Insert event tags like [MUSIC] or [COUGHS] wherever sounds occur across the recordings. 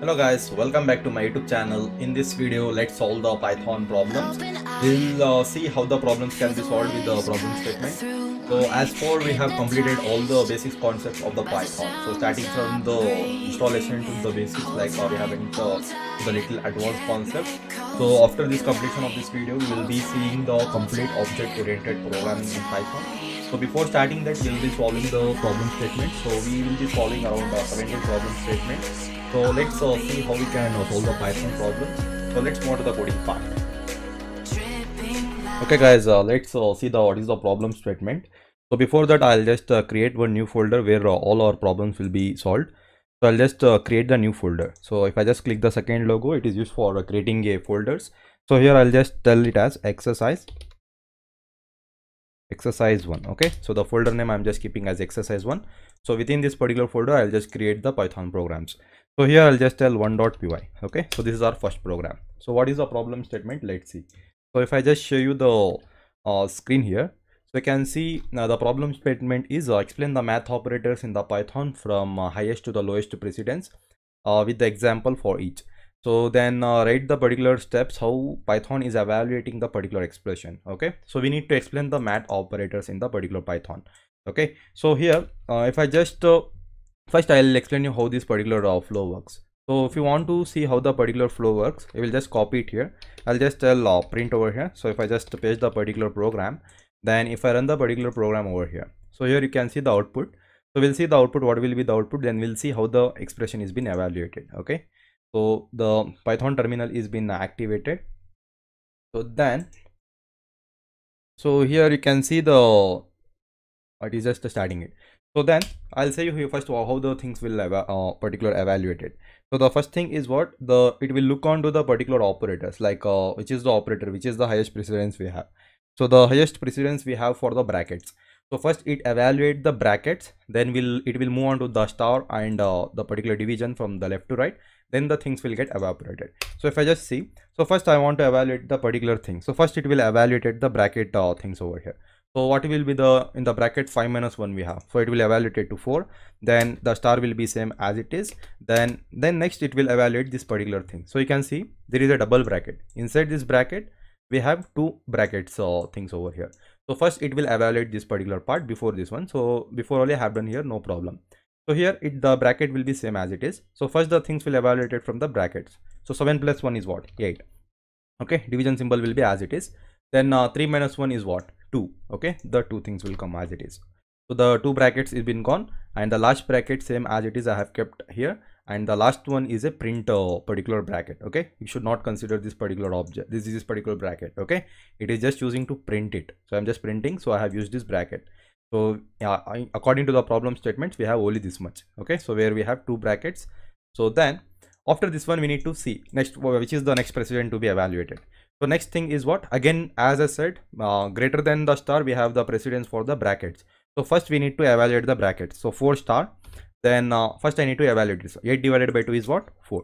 Hello guys, welcome back to my YouTube channel. In this video, let's solve the Python problems. We'll uh, see how the problems can be solved with the problem statement. So as for we have completed all the basic concepts of the Python. So starting from the installation to the basics like or uh, we have the, the little advanced concepts. So after this completion of this video, we will be seeing the complete object-oriented programming in Python. So before starting that, we'll be solving the problem statement. So we will be solving around uh, problem statements so let's uh, see how we can uh, solve the Python problems. So let's move to the coding part. Okay guys, uh, let's see the what is the problem statement. So before that, I'll just create one new folder where all our problems will be solved. So I'll just uh, create the new folder. So if I just click the second logo, it is used for uh, creating a folders. So here I'll just tell it as exercise exercise one. Okay. So the folder name I'm just keeping as exercise one. So within this particular folder, I'll just create the Python programs. So here I'll just tell one dot py. Okay, so this is our first program. So what is the problem statement? Let's see. So if I just show you the uh, screen here, so you can see now uh, the problem statement is uh, explain the math operators in the Python from uh, highest to the lowest precedence uh, with the example for each. So then uh, write the particular steps how Python is evaluating the particular expression. Okay, so we need to explain the math operators in the particular Python. Okay, so here if I just first i'll explain you how this particular raw flow works so if you want to see how the particular flow works you will just copy it here i'll just tell uh, print over here so if i just paste the particular program then if i run the particular program over here so here you can see the output so we'll see the output what will be the output then we'll see how the expression is been evaluated okay so the python terminal is been activated so then so here you can see the it is just starting it so then i'll say you first how the things will eva uh, particular evaluated so the first thing is what the it will look onto the particular operators like uh, which is the operator which is the highest precedence we have so the highest precedence we have for the brackets so first it evaluate the brackets then will it will move on to the star and uh, the particular division from the left to right then the things will get evaporated so if i just see so first i want to evaluate the particular thing so first it will evaluate the bracket uh, things over here so what will be the in the bracket 5 minus 1 we have. So it will evaluate to 4. Then the star will be same as it is. Then then next it will evaluate this particular thing. So you can see there is a double bracket. Inside this bracket we have two brackets or uh, things over here. So first it will evaluate this particular part before this one. So before all I have done here no problem. So here it the bracket will be same as it is. So first the things will evaluate it from the brackets. So 7 plus 1 is what? 8. Okay division symbol will be as it is. Then uh, 3 minus 1 is what? 2 okay the two things will come as it is so the two brackets is been gone and the last bracket same as it is i have kept here and the last one is a print uh, particular bracket okay you should not consider this particular object this is this particular bracket okay it is just choosing to print it so i'm just printing so i have used this bracket so yeah, I, according to the problem statements we have only this much okay so where we have two brackets so then after this one we need to see next which is the next precedent to be evaluated so next thing is what? Again, as I said, uh, greater than the star, we have the precedence for the brackets. So first we need to evaluate the brackets. So 4 star, then uh, first I need to evaluate this. 8 divided by 2 is what? 4.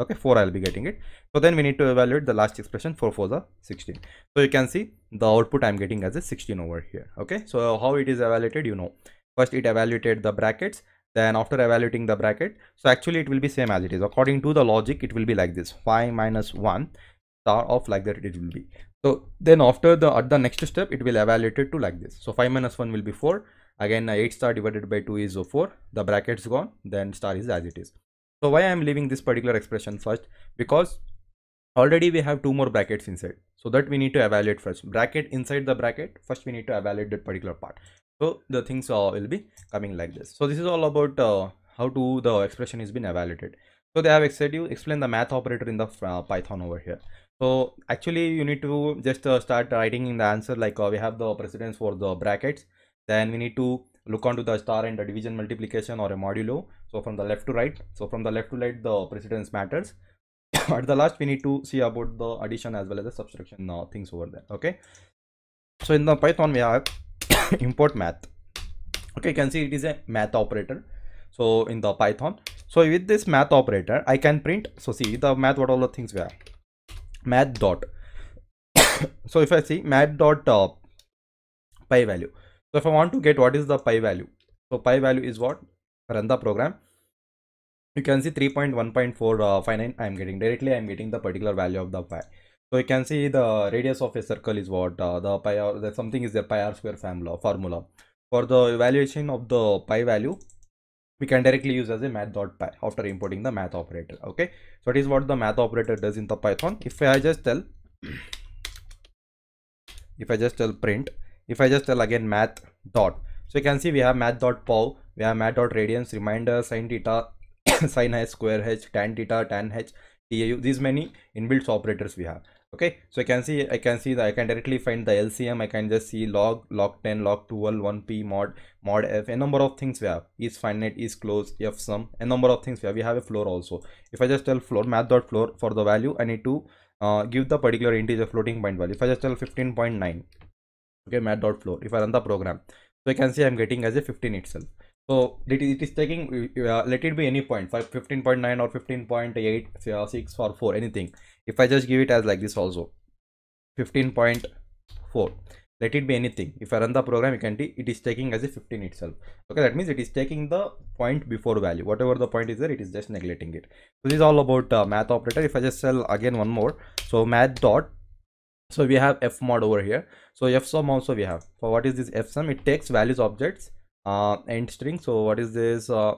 Okay, 4 I'll be getting it. So then we need to evaluate the last expression 4 for the 16. So you can see the output I'm getting as a 16 over here. Okay, so how it is evaluated, you know. First it evaluated the brackets, then after evaluating the bracket so actually it will be same as it is according to the logic it will be like this 5 minus 1 star of like that it will be so then after the at the next step it will evaluate it to like this so 5 minus 1 will be 4 again 8 star divided by 2 is 4 the brackets gone then star is as it is so why i am leaving this particular expression first because already we have two more brackets inside so that we need to evaluate first bracket inside the bracket first we need to evaluate that particular part so the things uh, will be coming like this so this is all about uh, how to the expression is been evaluated so they have said you explain the math operator in the uh, python over here so actually you need to just uh, start writing in the answer like uh, we have the precedence for the brackets. Then we need to look onto the star and the division multiplication or a modulo. So from the left to right. So from the left to right the precedence matters. [COUGHS] At the last we need to see about the addition as well as the subtraction uh, things over there. Okay. So in the Python we have [COUGHS] import math. Okay you can see it is a math operator. So in the Python. So with this math operator I can print. So see the math what all the things we have math dot so if i see math dot uh, pi value so if i want to get what is the pi value so pi value is what run the program you can see 3.1.459 uh, i am getting directly i am getting the particular value of the pi so you can see the radius of a circle is what uh, the pi or the something is the pi r square formula formula for the evaluation of the pi value we can directly use as a math.py after importing the math operator okay so it is what the math operator does in the python if i just tell [CLEARS THROAT] if i just tell print if i just tell again math dot so you can see we have math dot pow we have math dot radians reminder sine theta [COUGHS] sine h square h tan theta tan h tau these many inbuilt operators we have okay so i can see i can see that i can directly find the lcm i can just see log log 10 log 2l 1p mod mod f a number of things we have is finite is closed f sum a number of things we have we have a floor also if i just tell floor math dot floor for the value i need to uh, give the particular integer floating point value if i just tell 15.9 okay math dot floor if i run the program so i can see i'm getting as a 15 itself so it is, it is taking uh, let it be any point 15.9 or 15.8 6 or 4 anything if i just give it as like this also 15.4 let it be anything if i run the program you can see it is taking as a 15 itself okay that means it is taking the point before value whatever the point is there it is just neglecting it so this is all about uh, math operator if i just sell again one more so math dot so we have f mod over here so f sum also we have for so what is this f sum it takes values objects uh, and string so what is this uh,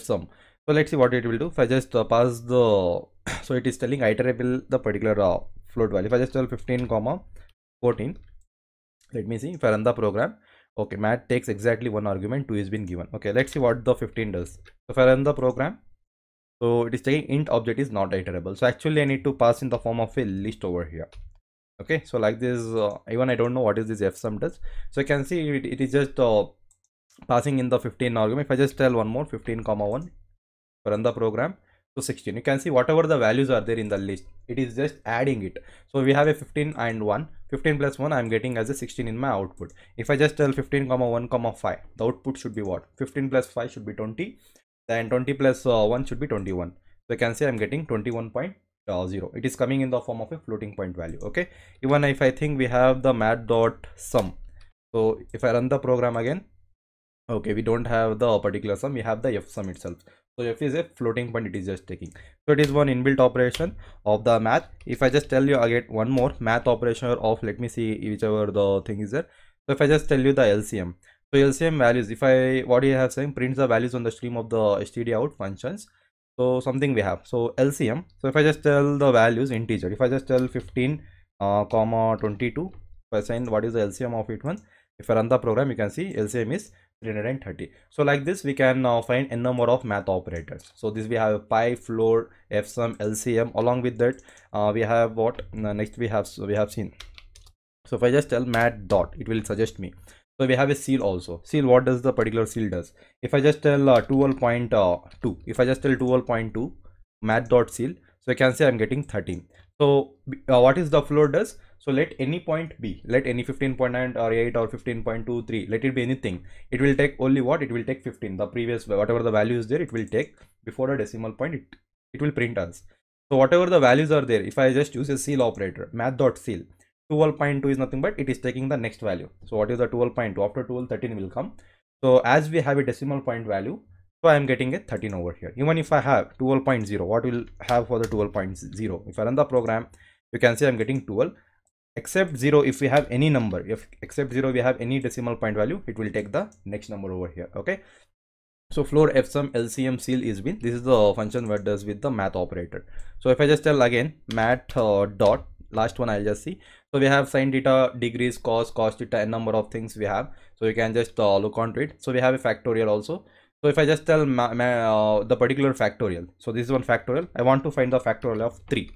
f sum so let's see what it will do if i just uh, pass the [COUGHS] so it is telling iterable the particular uh, float value if i just tell 15 comma 14 let me see if i run the program okay mat takes exactly one argument two is been given okay let's see what the 15 does if i run the program so it is taking int object is not iterable so actually i need to pass in the form of a list over here okay so like this uh, even i don't know what is this fsum does so you can see it, it is just uh, passing in the 15 argument if i just tell one more 15 comma 1 run the program so 16 you can see whatever the values are there in the list it is just adding it so we have a 15 and 1 15 plus 1 i'm getting as a 16 in my output if i just tell 15 comma 1 comma 5 the output should be what 15 plus 5 should be 20 then 20 plus, uh, 1 should be 21 so i can say i'm getting 21.0 uh, it is coming in the form of a floating point value okay even if i think we have the math dot sum so if i run the program again okay we don't have the particular sum we have the f sum itself so f is a floating point it is just taking so it is one inbuilt operation of the math if i just tell you I get one more math operation or of let me see whichever the thing is there so if i just tell you the lcm so lcm values if i what you have saying prints the values on the stream of the std out functions so something we have so lcm so if i just tell the values integer if i just tell 15 uh, comma 22 percent what is the lcm of it one if i run the program you can see lcm is 330 so like this we can now find a number of math operators so this we have pi floor fsum lcm along with that uh, we have what next we have so we have seen so if i just tell mat dot it will suggest me so we have a seal also seal what does the particular seal does if i just tell uh, 12.2 uh, if i just tell 12.2 mat dot seal so you can say i'm getting 13 so uh, what is the floor does so let any point be, let any 15.9 or 8 or 15.23, let it be anything. It will take only what? It will take 15, the previous, whatever the value is there, it will take before a decimal point, it, it will print us. So whatever the values are there, if I just use a seal operator, math.seal, 12.2 is nothing but it is taking the next value. So what is the 12.2? After 12, 13 will come. So as we have a decimal point value, so I am getting a 13 over here. Even if I have 12.0, what will have for the 12.0? If I run the program, you can see I'm getting 12 except 0 if we have any number if except 0 we have any decimal point value it will take the next number over here okay so floor fsum lcm seal is been this is the function what does with the math operator so if i just tell again math uh, dot last one i'll just see so we have sine theta degrees cos cos theta and number of things we have so you can just uh, look onto it so we have a factorial also so if i just tell uh, the particular factorial so this is one factorial i want to find the factorial of 3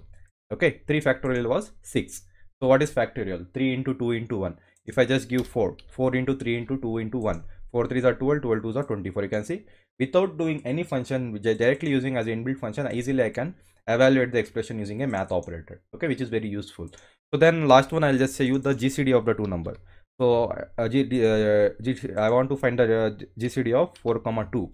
okay 3 factorial was 6 so what is factorial? 3 into 2 into 1. If I just give 4, 4 into 3 into 2 into 1. 4 3s are 12, 12 2s are 24. You can see without doing any function directly using as inbuilt function, easily I can evaluate the expression using a math operator. Okay, which is very useful. So then last one, I'll just say you the GCD of the two number. So uh, G, uh, G, I want to find the uh, GCD of 4 comma 2.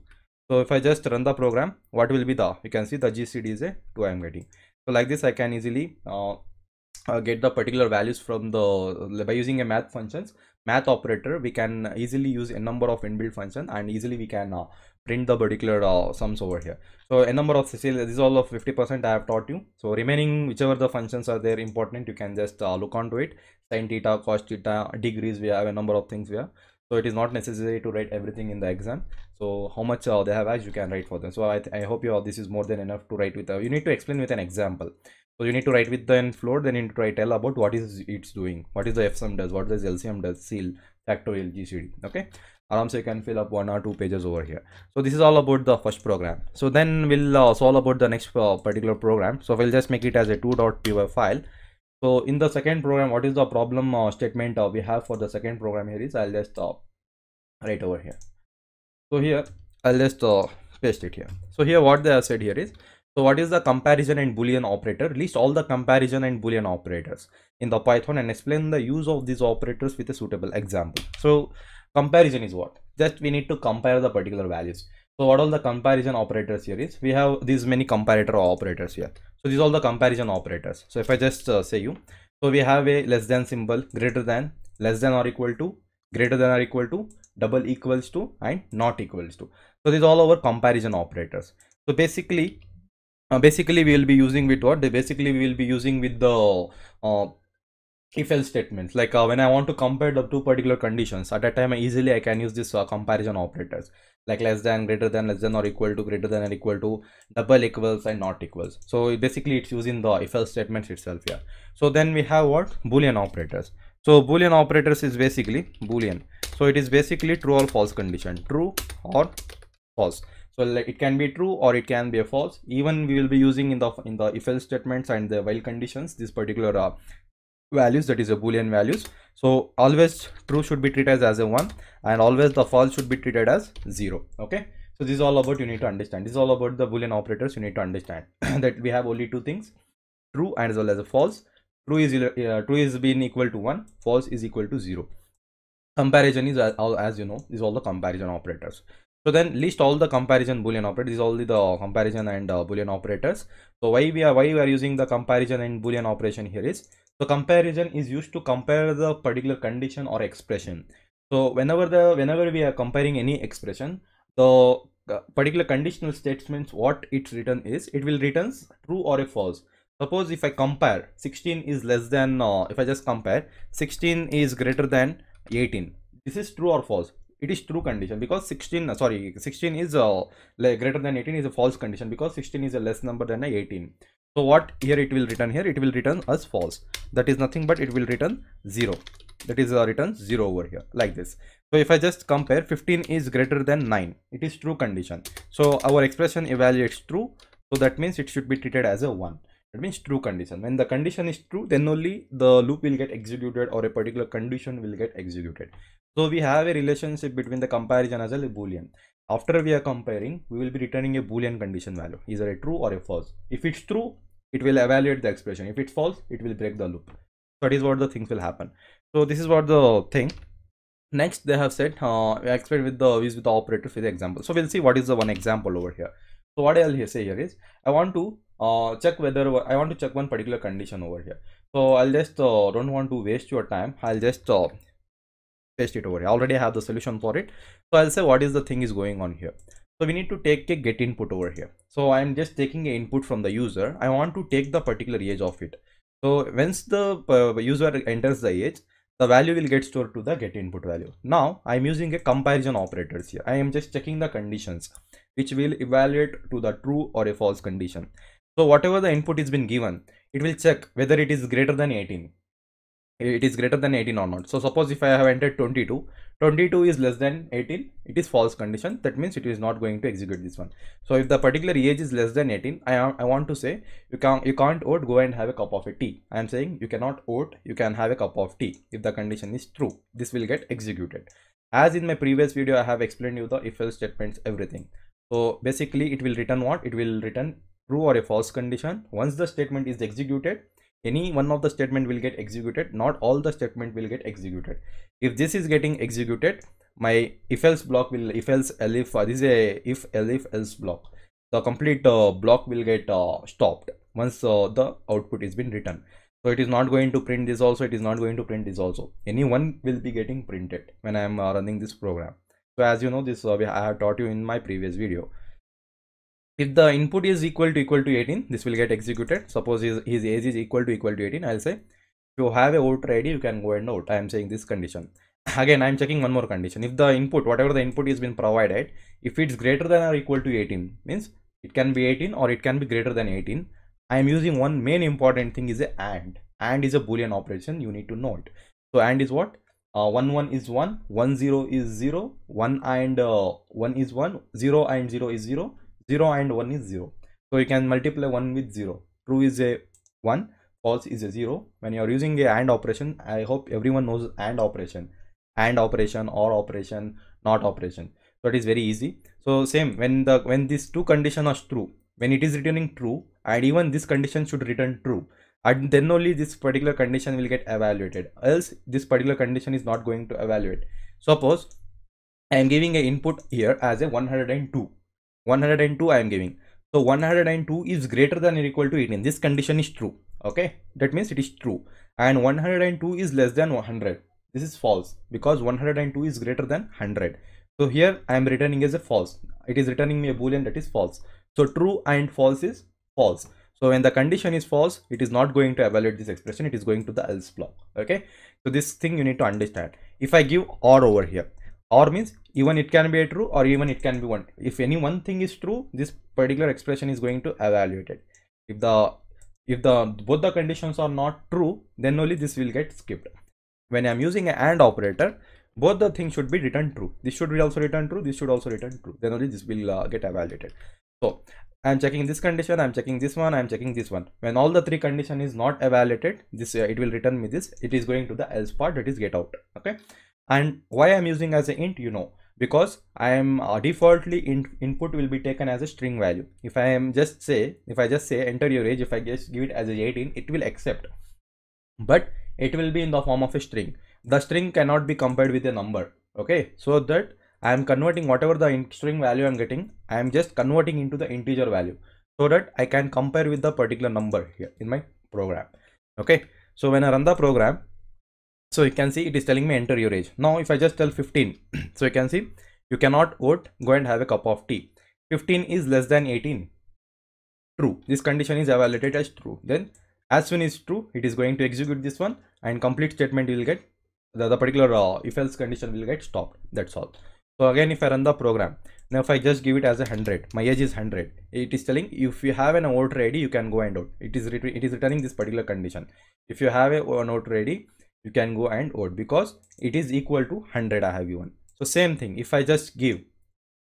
So if I just run the program, what will be the? You can see the GCD is a 2 I am getting. So like this, I can easily uh, uh, get the particular values from the by using a math functions math operator we can easily use a number of inbuilt function and easily we can uh, print the particular uh, sums over here so a number of this is all of 50 percent i have taught you so remaining whichever the functions are there important you can just uh, look onto it sin theta cos theta degrees we have a number of things we have so it is not necessary to write everything in the exam so how much uh, they have asked you can write for them so i, I hope you all uh, this is more than enough to write with uh, you need to explain with an example so you need to write with the n floor, then you need to write L about what is it's doing, what is the FSM does, what does LCM does, seal, factorial, GCD. Okay. Aram so you can fill up one or two pages over here. So this is all about the first program. So then we'll uh, solve about the next uh, particular program. So we'll just make it as a 2.py file. So in the second program, what is the problem uh, statement uh, we have for the second program here is I'll just uh, write over here. So here I'll just uh, paste it here. So here what they have said here is so what is the comparison and boolean operator? List all the comparison and boolean operators in the Python and explain the use of these operators with a suitable example. So comparison is what? Just we need to compare the particular values. So what all the comparison operators here is? We have these many comparator operators here. So these are all the comparison operators. So if I just uh, say you, so we have a less than symbol, greater than, less than or equal to, greater than or equal to, double equals to and not equals to. So these are all our comparison operators. So basically uh, basically we will be using with what basically we will be using with the uh, if else statements like uh, when i want to compare the two particular conditions at a time I easily i can use this uh, comparison operators like less than greater than less than or equal to greater than or equal to double equals and not equals so basically it's using the if else statements itself here so then we have what boolean operators so boolean operators is basically boolean so it is basically true or false condition true or false so like it can be true or it can be a false. Even we will be using in the in the if else statements and the while conditions this particular uh, values that is a boolean values. So always true should be treated as a one and always the false should be treated as zero. Okay. So this is all about you need to understand. This is all about the boolean operators you need to understand [COUGHS] that we have only two things true and as well as a false. True is uh, true is being equal to one, false is equal to zero. Comparison is uh, as, as you know is all the comparison operators. So then list all the comparison boolean operators, all the, the comparison and uh, boolean operators. So why we are why we are using the comparison and boolean operation here is so comparison is used to compare the particular condition or expression. So whenever the whenever we are comparing any expression, the uh, particular conditional statements what its written is, it will returns true or a false. Suppose if I compare 16 is less than uh, if I just compare 16 is greater than 18. This is true or false it is true condition because 16 uh, sorry 16 is uh, greater than 18 is a false condition because 16 is a less number than a 18 so what here it will return here it will return as false that is nothing but it will return 0 that is a uh, return 0 over here like this so if i just compare 15 is greater than 9 it is true condition so our expression evaluates true so that means it should be treated as a 1 that means true condition when the condition is true then only the loop will get executed or a particular condition will get executed so we have a relationship between the comparison as well as boolean after we are comparing we will be returning a boolean condition value either a true or a false if it's true it will evaluate the expression if it's false it will break the loop that is what the things will happen so this is what the thing next they have said uh expect with the use with the operator for the example so we'll see what is the one example over here so what i'll say here is i want to uh, check whether I want to check one particular condition over here. So I'll just uh, don't want to waste your time. I'll just uh, paste it over here. I already have the solution for it. So I'll say what is the thing is going on here. So we need to take a get input over here. So I'm just taking a input from the user. I want to take the particular age of it. So once the uh, user enters the age, the value will get stored to the get input value. Now I'm using a comparison operators here. I am just checking the conditions which will evaluate to the true or a false condition. So whatever the input is been given, it will check whether it is greater than 18. It is greater than 18 or not. So suppose if I have entered 22, 22 is less than 18, it is false condition. That means it is not going to execute this one. So if the particular age is less than 18, I, I want to say you can't, you can't vote, go and have a cup of a tea. I am saying you cannot vote, you can have a cup of tea. If the condition is true, this will get executed. As in my previous video, I have explained you the if else statements, everything. So basically it will return what? It will return true or a false condition once the statement is executed any one of the statement will get executed not all the statement will get executed if this is getting executed my if else block will if else elif uh, this is a if elif else block the complete uh, block will get uh, stopped once uh, the output is been written so it is not going to print this also it is not going to print this also any one will be getting printed when i am uh, running this program so as you know this uh, i have taught you in my previous video if the input is equal to equal to 18 this will get executed suppose his, his age is equal to equal to 18 i'll say if you have a voter id you can go and note. i am saying this condition [LAUGHS] again i am checking one more condition if the input whatever the input is been provided if it's greater than or equal to 18 means it can be 18 or it can be greater than 18 i am using one main important thing is a and and is a boolean operation you need to know it so and is what uh, 1 1 is 1 1 0 is 0 1 and uh, 1 is 1 0 and 0 is 0 0 and 1 is 0 so you can multiply 1 with 0 true is a 1 false is a 0 when you are using a and operation i hope everyone knows and operation and operation or operation not operation so it is very easy so same when the when these two condition are true when it is returning true and even this condition should return true and then only this particular condition will get evaluated else this particular condition is not going to evaluate suppose i am giving a input here as a 102 102 I am giving. So 102 is greater than or equal to 18. This condition is true. Okay. That means it is true. And 102 is less than 100. This is false because 102 is greater than 100. So here I am returning as a false. It is returning me a boolean that is false. So true and false is false. So when the condition is false, it is not going to evaluate this expression. It is going to the else block. Okay. So this thing you need to understand. If I give or over here, or means even it can be a true or even it can be one if any one thing is true this particular expression is going to evaluate it if the if the both the conditions are not true then only this will get skipped when i'm using an and operator both the things should be returned true this should be also returned true this should also return true then only this will uh, get evaluated so i'm checking this condition i'm checking this one i'm checking this one when all the three condition is not evaluated this uh, it will return me this it is going to the else part that is get out okay and why i'm using as an int you know because i am uh, defaultly in input will be taken as a string value if i am just say if i just say enter your age if i just give it as a 18 it will accept but it will be in the form of a string the string cannot be compared with a number okay so that i am converting whatever the string value i'm getting i am just converting into the integer value so that i can compare with the particular number here in my program okay so when i run the program so you can see it is telling me enter your age. Now if I just tell 15, [CLEARS THROAT] so you can see you cannot vote, go and have a cup of tea. 15 is less than 18. True. This condition is evaluated as true. Then as soon as true, it is going to execute this one and complete statement You will get the, the particular uh, if else condition will get stopped. That's all. So again, if I run the program, now if I just give it as a 100, my age is 100. It is telling if you have an voter ready you can go and out. It is, it is returning this particular condition. If you have a voter ready you can go and odd because it is equal to 100 i have given so same thing if i just give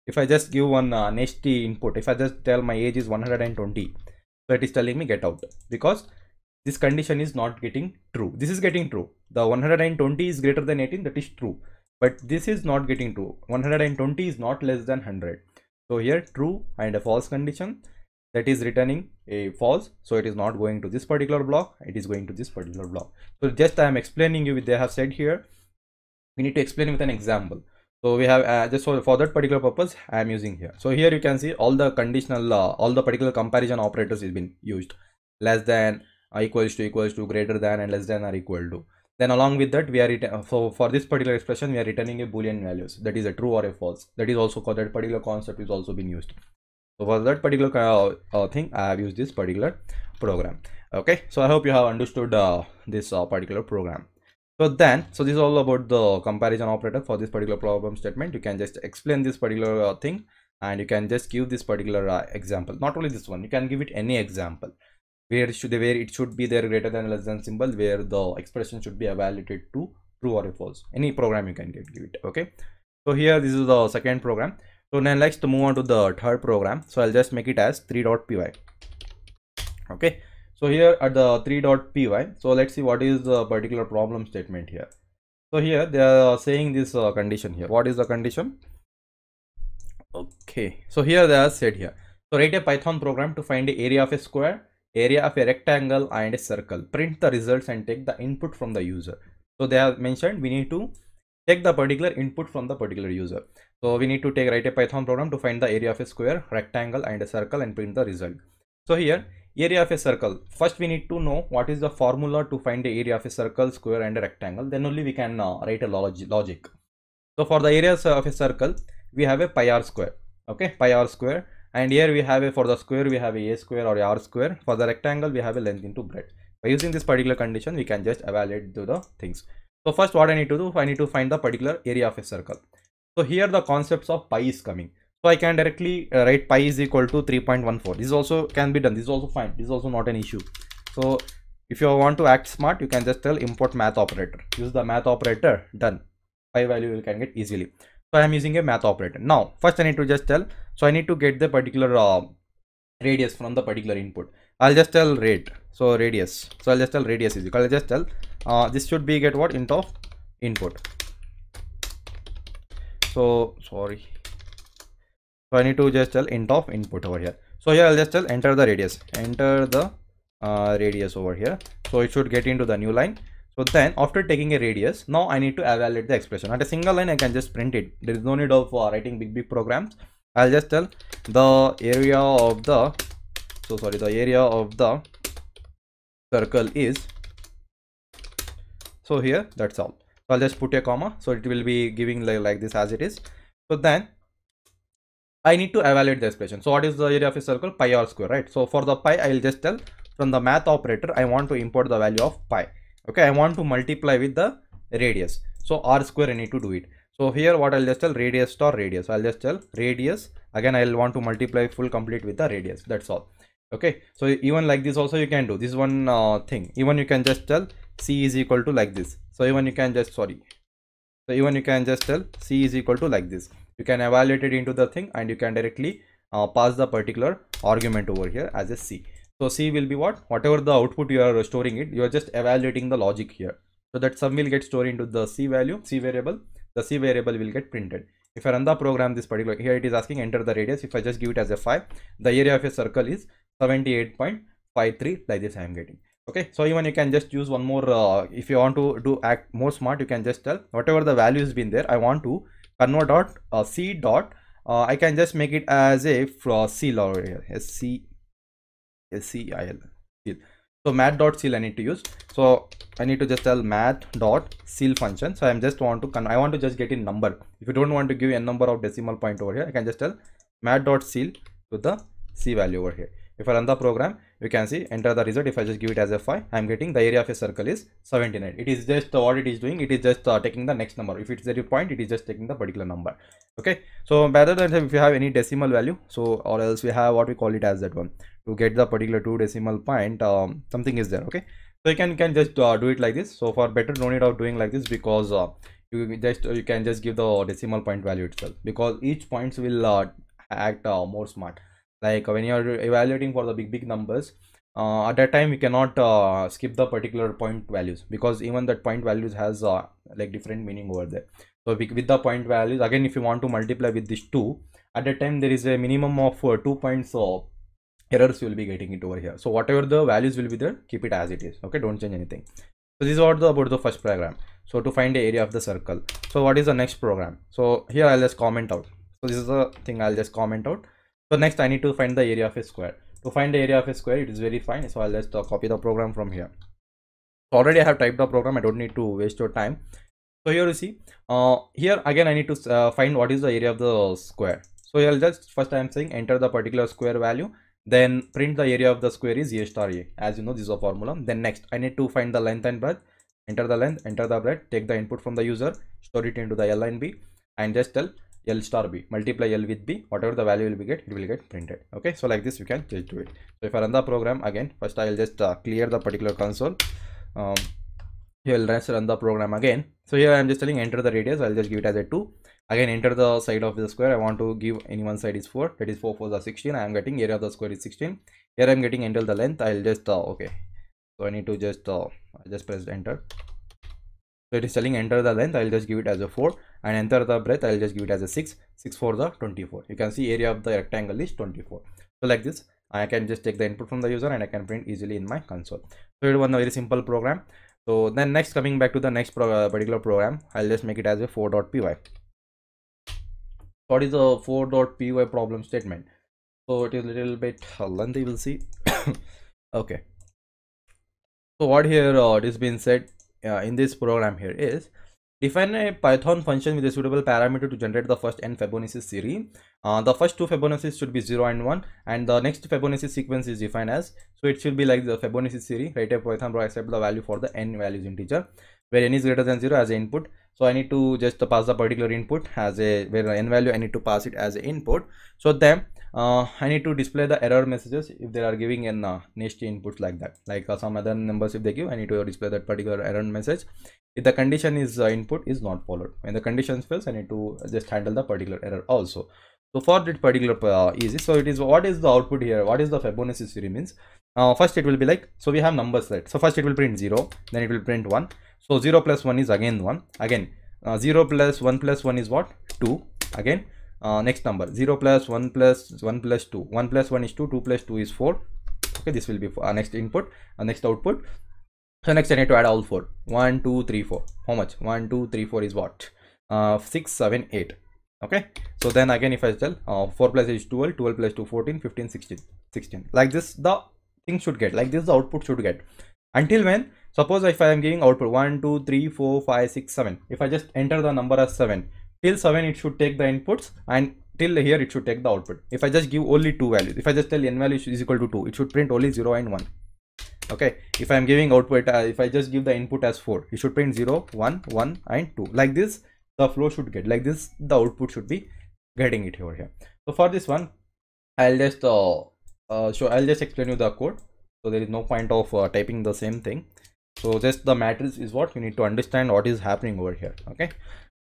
if i just give one uh, nasty input if i just tell my age is 120 so it is telling me get out because this condition is not getting true this is getting true the 120 is greater than 18 that is true but this is not getting true 120 is not less than 100 so here true and a false condition that is returning a false so it is not going to this particular block it is going to this particular block so just i am explaining you they have said here we need to explain with an example so we have uh, just for, for that particular purpose i am using here so here you can see all the conditional uh, all the particular comparison operators is been used less than uh, equals to equals to greater than and less than or equal to then along with that we are uh, so for this particular expression we are returning a boolean values that is a true or a false that is also called that particular concept is also been used so for that particular uh, uh, thing i have used this particular program okay so i hope you have understood uh, this uh, particular program so then so this is all about the comparison operator for this particular problem statement you can just explain this particular uh, thing and you can just give this particular uh, example not only this one you can give it any example where should where it should be there greater than less than symbol where the expression should be evaluated to true or false any program you can give it okay so here this is the second program so now let's move on to the third program. So I'll just make it as 3.py. Okay. So here at the 3.py, so let's see what is the particular problem statement here. So here they are saying this uh, condition here. What is the condition? Okay. So here they are said here. So write a Python program to find the area of a square, area of a rectangle and a circle. Print the results and take the input from the user. So they have mentioned we need to take the particular input from the particular user. So we need to take write a Python program to find the area of a square, rectangle and a circle and print the result. So here area of a circle. First we need to know what is the formula to find the area of a circle, square and a rectangle. Then only we can uh, write a log logic. So for the areas uh, of a circle, we have a pi r square. Okay, pi r square. And here we have a for the square, we have a, a square or a r square. For the rectangle, we have a length into breadth. By using this particular condition, we can just evaluate the things. So first what I need to do, I need to find the particular area of a circle. So here the concepts of pi is coming. So I can directly uh, write pi is equal to 3.14. This also can be done. This is also fine. This is also not an issue. So if you want to act smart, you can just tell import math operator. Use the math operator. Done. Pi value you can get easily. So I am using a math operator. Now first I need to just tell. So I need to get the particular uh, radius from the particular input. I'll just tell rate. So radius. So I'll just tell radius is equal. I'll just tell uh, this should be get what int of input so sorry so i need to just tell int of input over here so here i'll just tell enter the radius enter the uh, radius over here so it should get into the new line so then after taking a radius now i need to evaluate the expression at a single line i can just print it there is no need of uh, writing big big programs i'll just tell the area of the so sorry the area of the circle is so here that's all i'll just put a comma so it will be giving like, like this as it is so then i need to evaluate the expression so what is the area of a circle pi r square right so for the pi i'll just tell from the math operator i want to import the value of pi okay i want to multiply with the radius so r square i need to do it so here what I'll just tell radius star radius. I'll just tell radius. Again, I'll want to multiply full complete with the radius. That's all. Okay. So even like this also you can do this one uh, thing. Even you can just tell c is equal to like this so even you can just sorry so even you can just tell c is equal to like this you can evaluate it into the thing and you can directly uh, pass the particular argument over here as a c so c will be what whatever the output you are storing it you are just evaluating the logic here so that sum will get stored into the c value c variable the c variable will get printed if i run the program this particular here it is asking enter the radius if i just give it as a 5 the area of a circle is 78.53 like this i am getting okay so even you can just use one more uh, if you want to do act more smart you can just tell whatever the value has been there i want to convert dot uh, c dot uh, i can just make it as a uh, c log sc scil seal so math dot seal i need to use so i need to just tell math dot seal function so i'm just want to con i want to just get in number if you don't want to give a number of decimal point over here i can just tell math dot seal to the c value over here if i run the program you can see enter the result if i just give it as 5 i'm getting the area of a circle is 79 it is just what it is doing it is just uh, taking the next number if it's a point it is just taking the particular number okay so better than if you have any decimal value so or else we have what we call it as that one to get the particular two decimal point um, something is there okay so you can can just uh, do it like this so for better no need of doing like this because uh, you just you can just give the decimal point value itself because each points will uh, act uh, more smart like when you're evaluating for the big big numbers uh, at that time you cannot uh, skip the particular point values because even that point values has uh, like different meaning over there so with the point values again if you want to multiply with this 2 at that time there is a minimum of uh, 2 points so errors you will be getting it over here so whatever the values will be there keep it as it is okay don't change anything so this is what the about the first program so to find the area of the circle so what is the next program so here i'll just comment out so this is the thing i'll just comment out so next I need to find the area of a square. To find the area of a square, it is very fine. So I'll just uh, copy the program from here. Already I have typed the program. I don't need to waste your time. So here you see, uh, here again I need to uh, find what is the area of the square. So I'll just first I am saying enter the particular square value, then print the area of the square is a star a. As you know, this is a formula. Then next I need to find the length and breadth. Enter the length, enter the breadth, take the input from the user, store it into the and b, and just tell L star B, multiply L with B, whatever the value will be get, it will get printed. Okay, so like this we can just do it. So if I run the program again, first I'll just uh, clear the particular console. Um, here will run the program again. So here I'm just telling enter the radius, I'll just give it as a 2. Again, enter the side of the square, I want to give any one side is 4, that is 4 for the 16, I am getting area of the square is 16. Here I'm getting enter the length, I'll just, uh, okay. So I need to just, uh, just press enter. So it is telling enter the length, I'll just give it as a 4 and enter the breadth, I'll just give it as a 6, 6 for the 24. You can see area of the rectangle is 24. So like this, I can just take the input from the user and I can print easily in my console. So it was a very simple program. So then next coming back to the next pro uh, particular program, I'll just make it as a 4.py. What is a 4.py problem statement? So it is a little bit lengthy, we'll see. [COUGHS] okay. So what here uh, being said uh, in this program here is define a python function with a suitable parameter to generate the first n fibonacci series uh, the first two fibonacci should be 0 and 1 and the next fibonacci sequence is defined as so it should be like the fibonacci series right a python will accept the value for the n values integer where n is greater than 0 as an input so i need to just pass the particular input as a where n value i need to pass it as an input so then uh, I need to display the error messages if they are giving an uh, nasty inputs like that like uh, some other numbers if they give I need to display that particular error message if the condition is uh, input is not followed when the condition fails I need to just handle the particular error also so for that particular uh, easy so it is what is the output here what is the Fibonacci series means uh, first it will be like so we have numbers set so first it will print 0 then it will print 1 so 0 plus 1 is again 1 again uh, 0 plus 1 plus 1 is what 2 again uh, next number 0 plus 1 plus 1 plus 2 1 plus 1 is 2 2 plus 2 is 4 okay this will be our uh, next input our uh, next output so next i need to add all four 1 2 3 4 how much 1 2 3 4 is what uh 6 7 8 okay so then again if i tell uh, 4 plus plus is 12 12 plus 2 14 15 16 16 like this the thing should get like this the output should get until when suppose if i am giving output 1 2 3 4 5 6 7 if i just enter the number as 7 till 7 it should take the inputs and till here it should take the output if i just give only two values if i just tell n value is equal to 2 it should print only 0 and 1 okay if i am giving output uh, if i just give the input as 4 it should print 0 1 1 and 2 like this the flow should get like this the output should be getting it over here so for this one i'll just uh, uh so i'll just explain you the code so there is no point of uh, typing the same thing so just the matrix is what you need to understand what is happening over here okay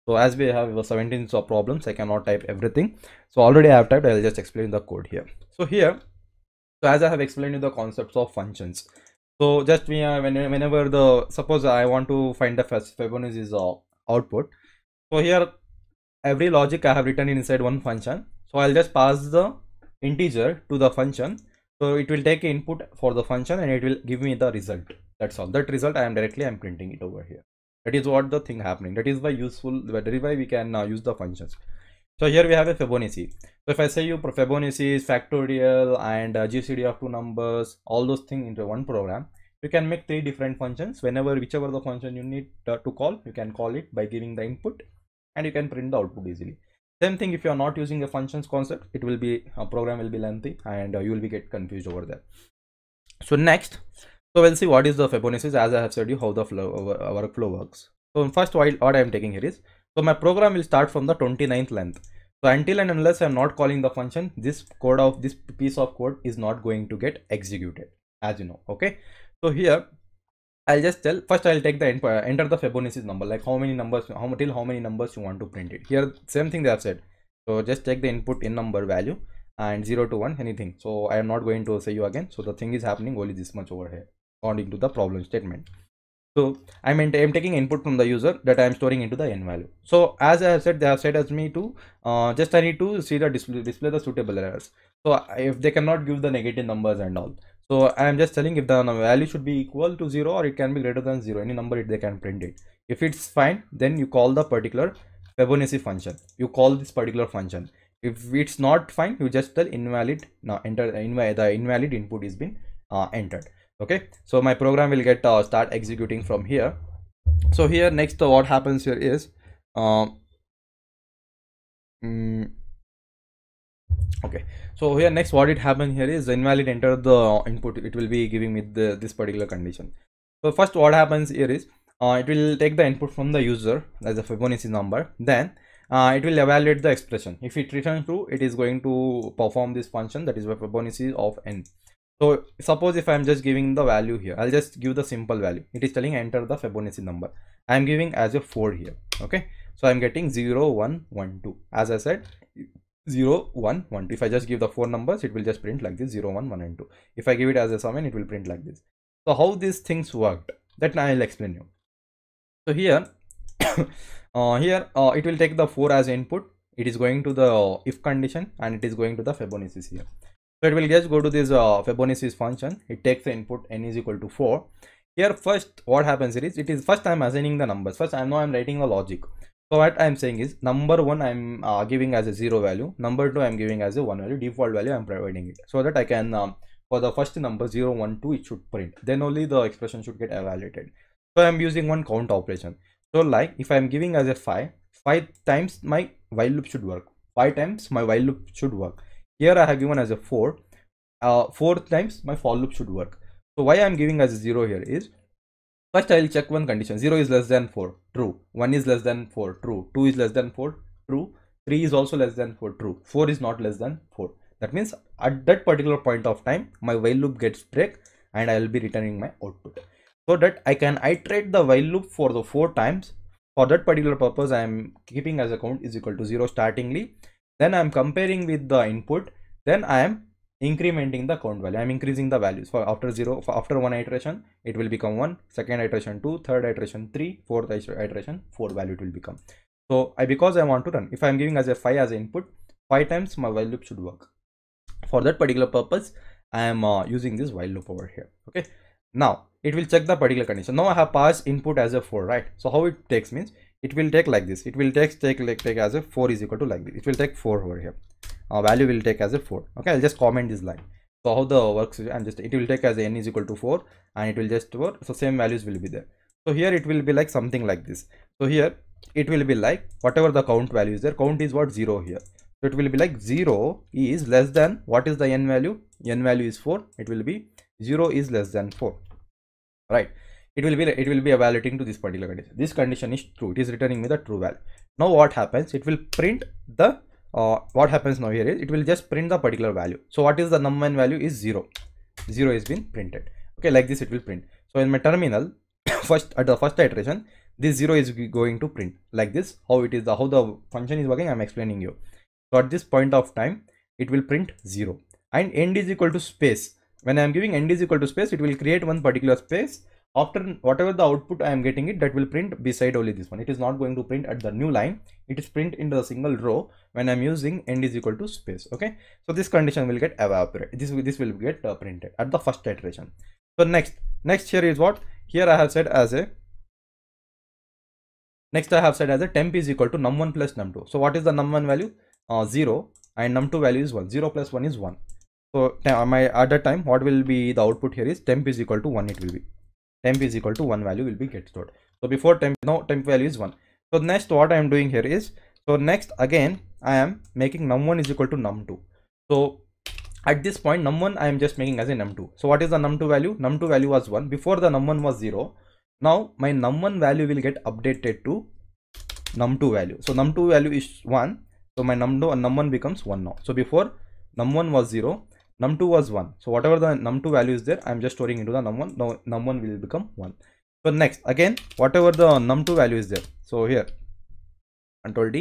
so as we have 17 so problems i cannot type everything so already i have typed i'll just explain the code here so here so as i have explained you the concepts of functions so just we uh, whenever the suppose i want to find the fibonacci's output so here every logic i have written inside one function so i'll just pass the integer to the function so it will take input for the function and it will give me the result that's all that result i am directly i'm printing it over here that is what the thing happening that is why useful that is why we can uh, use the functions so here we have a fibonacci so if i say you fibonacci is factorial and uh, gcd of two numbers all those things into one program you can make three different functions whenever whichever the function you need uh, to call you can call it by giving the input and you can print the output easily same thing if you are not using a functions concept it will be a uh, program will be lengthy and uh, you will be get confused over there so next so we'll see what is the Fibonacci as I have said you how the flow, workflow works. So first while what I am taking here is, so my program will start from the 29th length. So until and unless I'm not calling the function, this code of this piece of code is not going to get executed as you know. Okay. So here I'll just tell first I'll take the uh, enter the Fibonacci number like how many numbers how till how many numbers you want to print it here same thing they have said so just take the input in number value and 0 to 1 anything so I am not going to say you again so the thing is happening only this much over here according to the problem statement. So I am taking input from the user that I am storing into the n value. So as I have said, they have said as me to uh, just I need to see the display, display the suitable errors. So if they cannot give the negative numbers and all. So I am just telling if the value should be equal to zero or it can be greater than zero. Any number it, they can print it. If it's fine, then you call the particular Fibonacci function. You call this particular function. If it's not fine, you just tell invalid. Now enter the invalid input is been uh, entered okay so my program will get uh, start executing from here so here next uh, what happens here is um, mm, okay so here next what it happened here is invalid enter the input it will be giving me the, this particular condition so first what happens here is uh, it will take the input from the user as a Fibonacci number then uh, it will evaluate the expression if it returns true it is going to perform this function that is Fibonacci of n so suppose if I'm just giving the value here, I'll just give the simple value. It is telling enter the Fibonacci number. I'm giving as a 4 here. Okay. So I'm getting 0, 1, 1, 2. As I said, 0, 1, 1, 2. If I just give the four numbers, it will just print like this 0, 1, 1 and 2. If I give it as a sum, it will print like this. So how these things worked, that I'll explain you. So here, [COUGHS] uh, here uh, it will take the 4 as input. It is going to the if condition and it is going to the Fibonacci here so it will just go to this uh, Fibonacci's function. It takes the input n is equal to 4. Here first what happens is it is first I am assigning the numbers. First I am I am writing the logic. So what I am saying is number 1 I am uh, giving as a 0 value. Number 2 I am giving as a 1 value. Default value I am providing it. So that I can um, for the first number 0, 1, 2 it should print. Then only the expression should get evaluated. So I am using one count operation. So like if I am giving as a 5, 5 times my while loop should work. 5 times my while loop should work here i have given as a 4 uh, 4 times my for loop should work so why i'm giving as 0 here is first i'll check one condition 0 is less than 4 true 1 is less than 4 true 2 is less than 4 true 3 is also less than 4 true 4 is not less than 4 that means at that particular point of time my while loop gets break and i will be returning my output so that i can iterate the while loop for the four times for that particular purpose i am keeping as a count is equal to 0 startingly then i'm comparing with the input then i am incrementing the count value i'm increasing the values for after zero for after one iteration it will become one second iteration two third iteration three fourth iteration four value it will become so i because i want to run if i'm giving as a five as an input five times my while loop should work for that particular purpose i am uh, using this while loop over here okay now it will check the particular condition now i have passed input as a 4 right so how it takes means it will take like this it will take take like take as a 4 is equal to like this it will take 4 over here uh, value will take as a 4 okay i'll just comment this line so how the works and just it will take as n is equal to 4 and it will just work so same values will be there so here it will be like something like this so here it will be like whatever the count value is there count is what 0 here so it will be like 0 is less than what is the n value n value is 4 it will be 0 is less than 4 right it will be it will be evaluating to this particular condition this condition is true it is returning me the true value now what happens it will print the uh, what happens now here is it will just print the particular value so what is the num and value is zero. Zero is been printed okay like this it will print so in my terminal [COUGHS] first at the first iteration this zero is going to print like this how it is the how the function is working i'm explaining you so at this point of time it will print zero and end is equal to space when i'm giving end is equal to space it will create one particular space after whatever the output i am getting it that will print beside only this one it is not going to print at the new line it is print into the single row when i'm using end is equal to space okay so this condition will get evaporated this this will get uh, printed at the first iteration so next next here is what here i have said as a next i have said as a temp is equal to num1 plus num2 so what is the num1 value uh, 0 and num2 value is 1 0 plus 1 is 1 so my at that time what will be the output here is temp is equal to 1 it will be temp is equal to one value will be get stored so before temp now temp value is one so next what i am doing here is so next again i am making num1 is equal to num2 so at this point num1 i am just making as a num2 so what is the num2 value num2 value was 1 before the num1 was 0 now my num1 value will get updated to num2 value so num2 value is 1 so my num2 and num1 becomes 1 now so before num1 was 0 num2 was 1 so whatever the num2 value is there i'm just storing into the num1 now num1 will become 1 so next again whatever the num2 value is there so here control d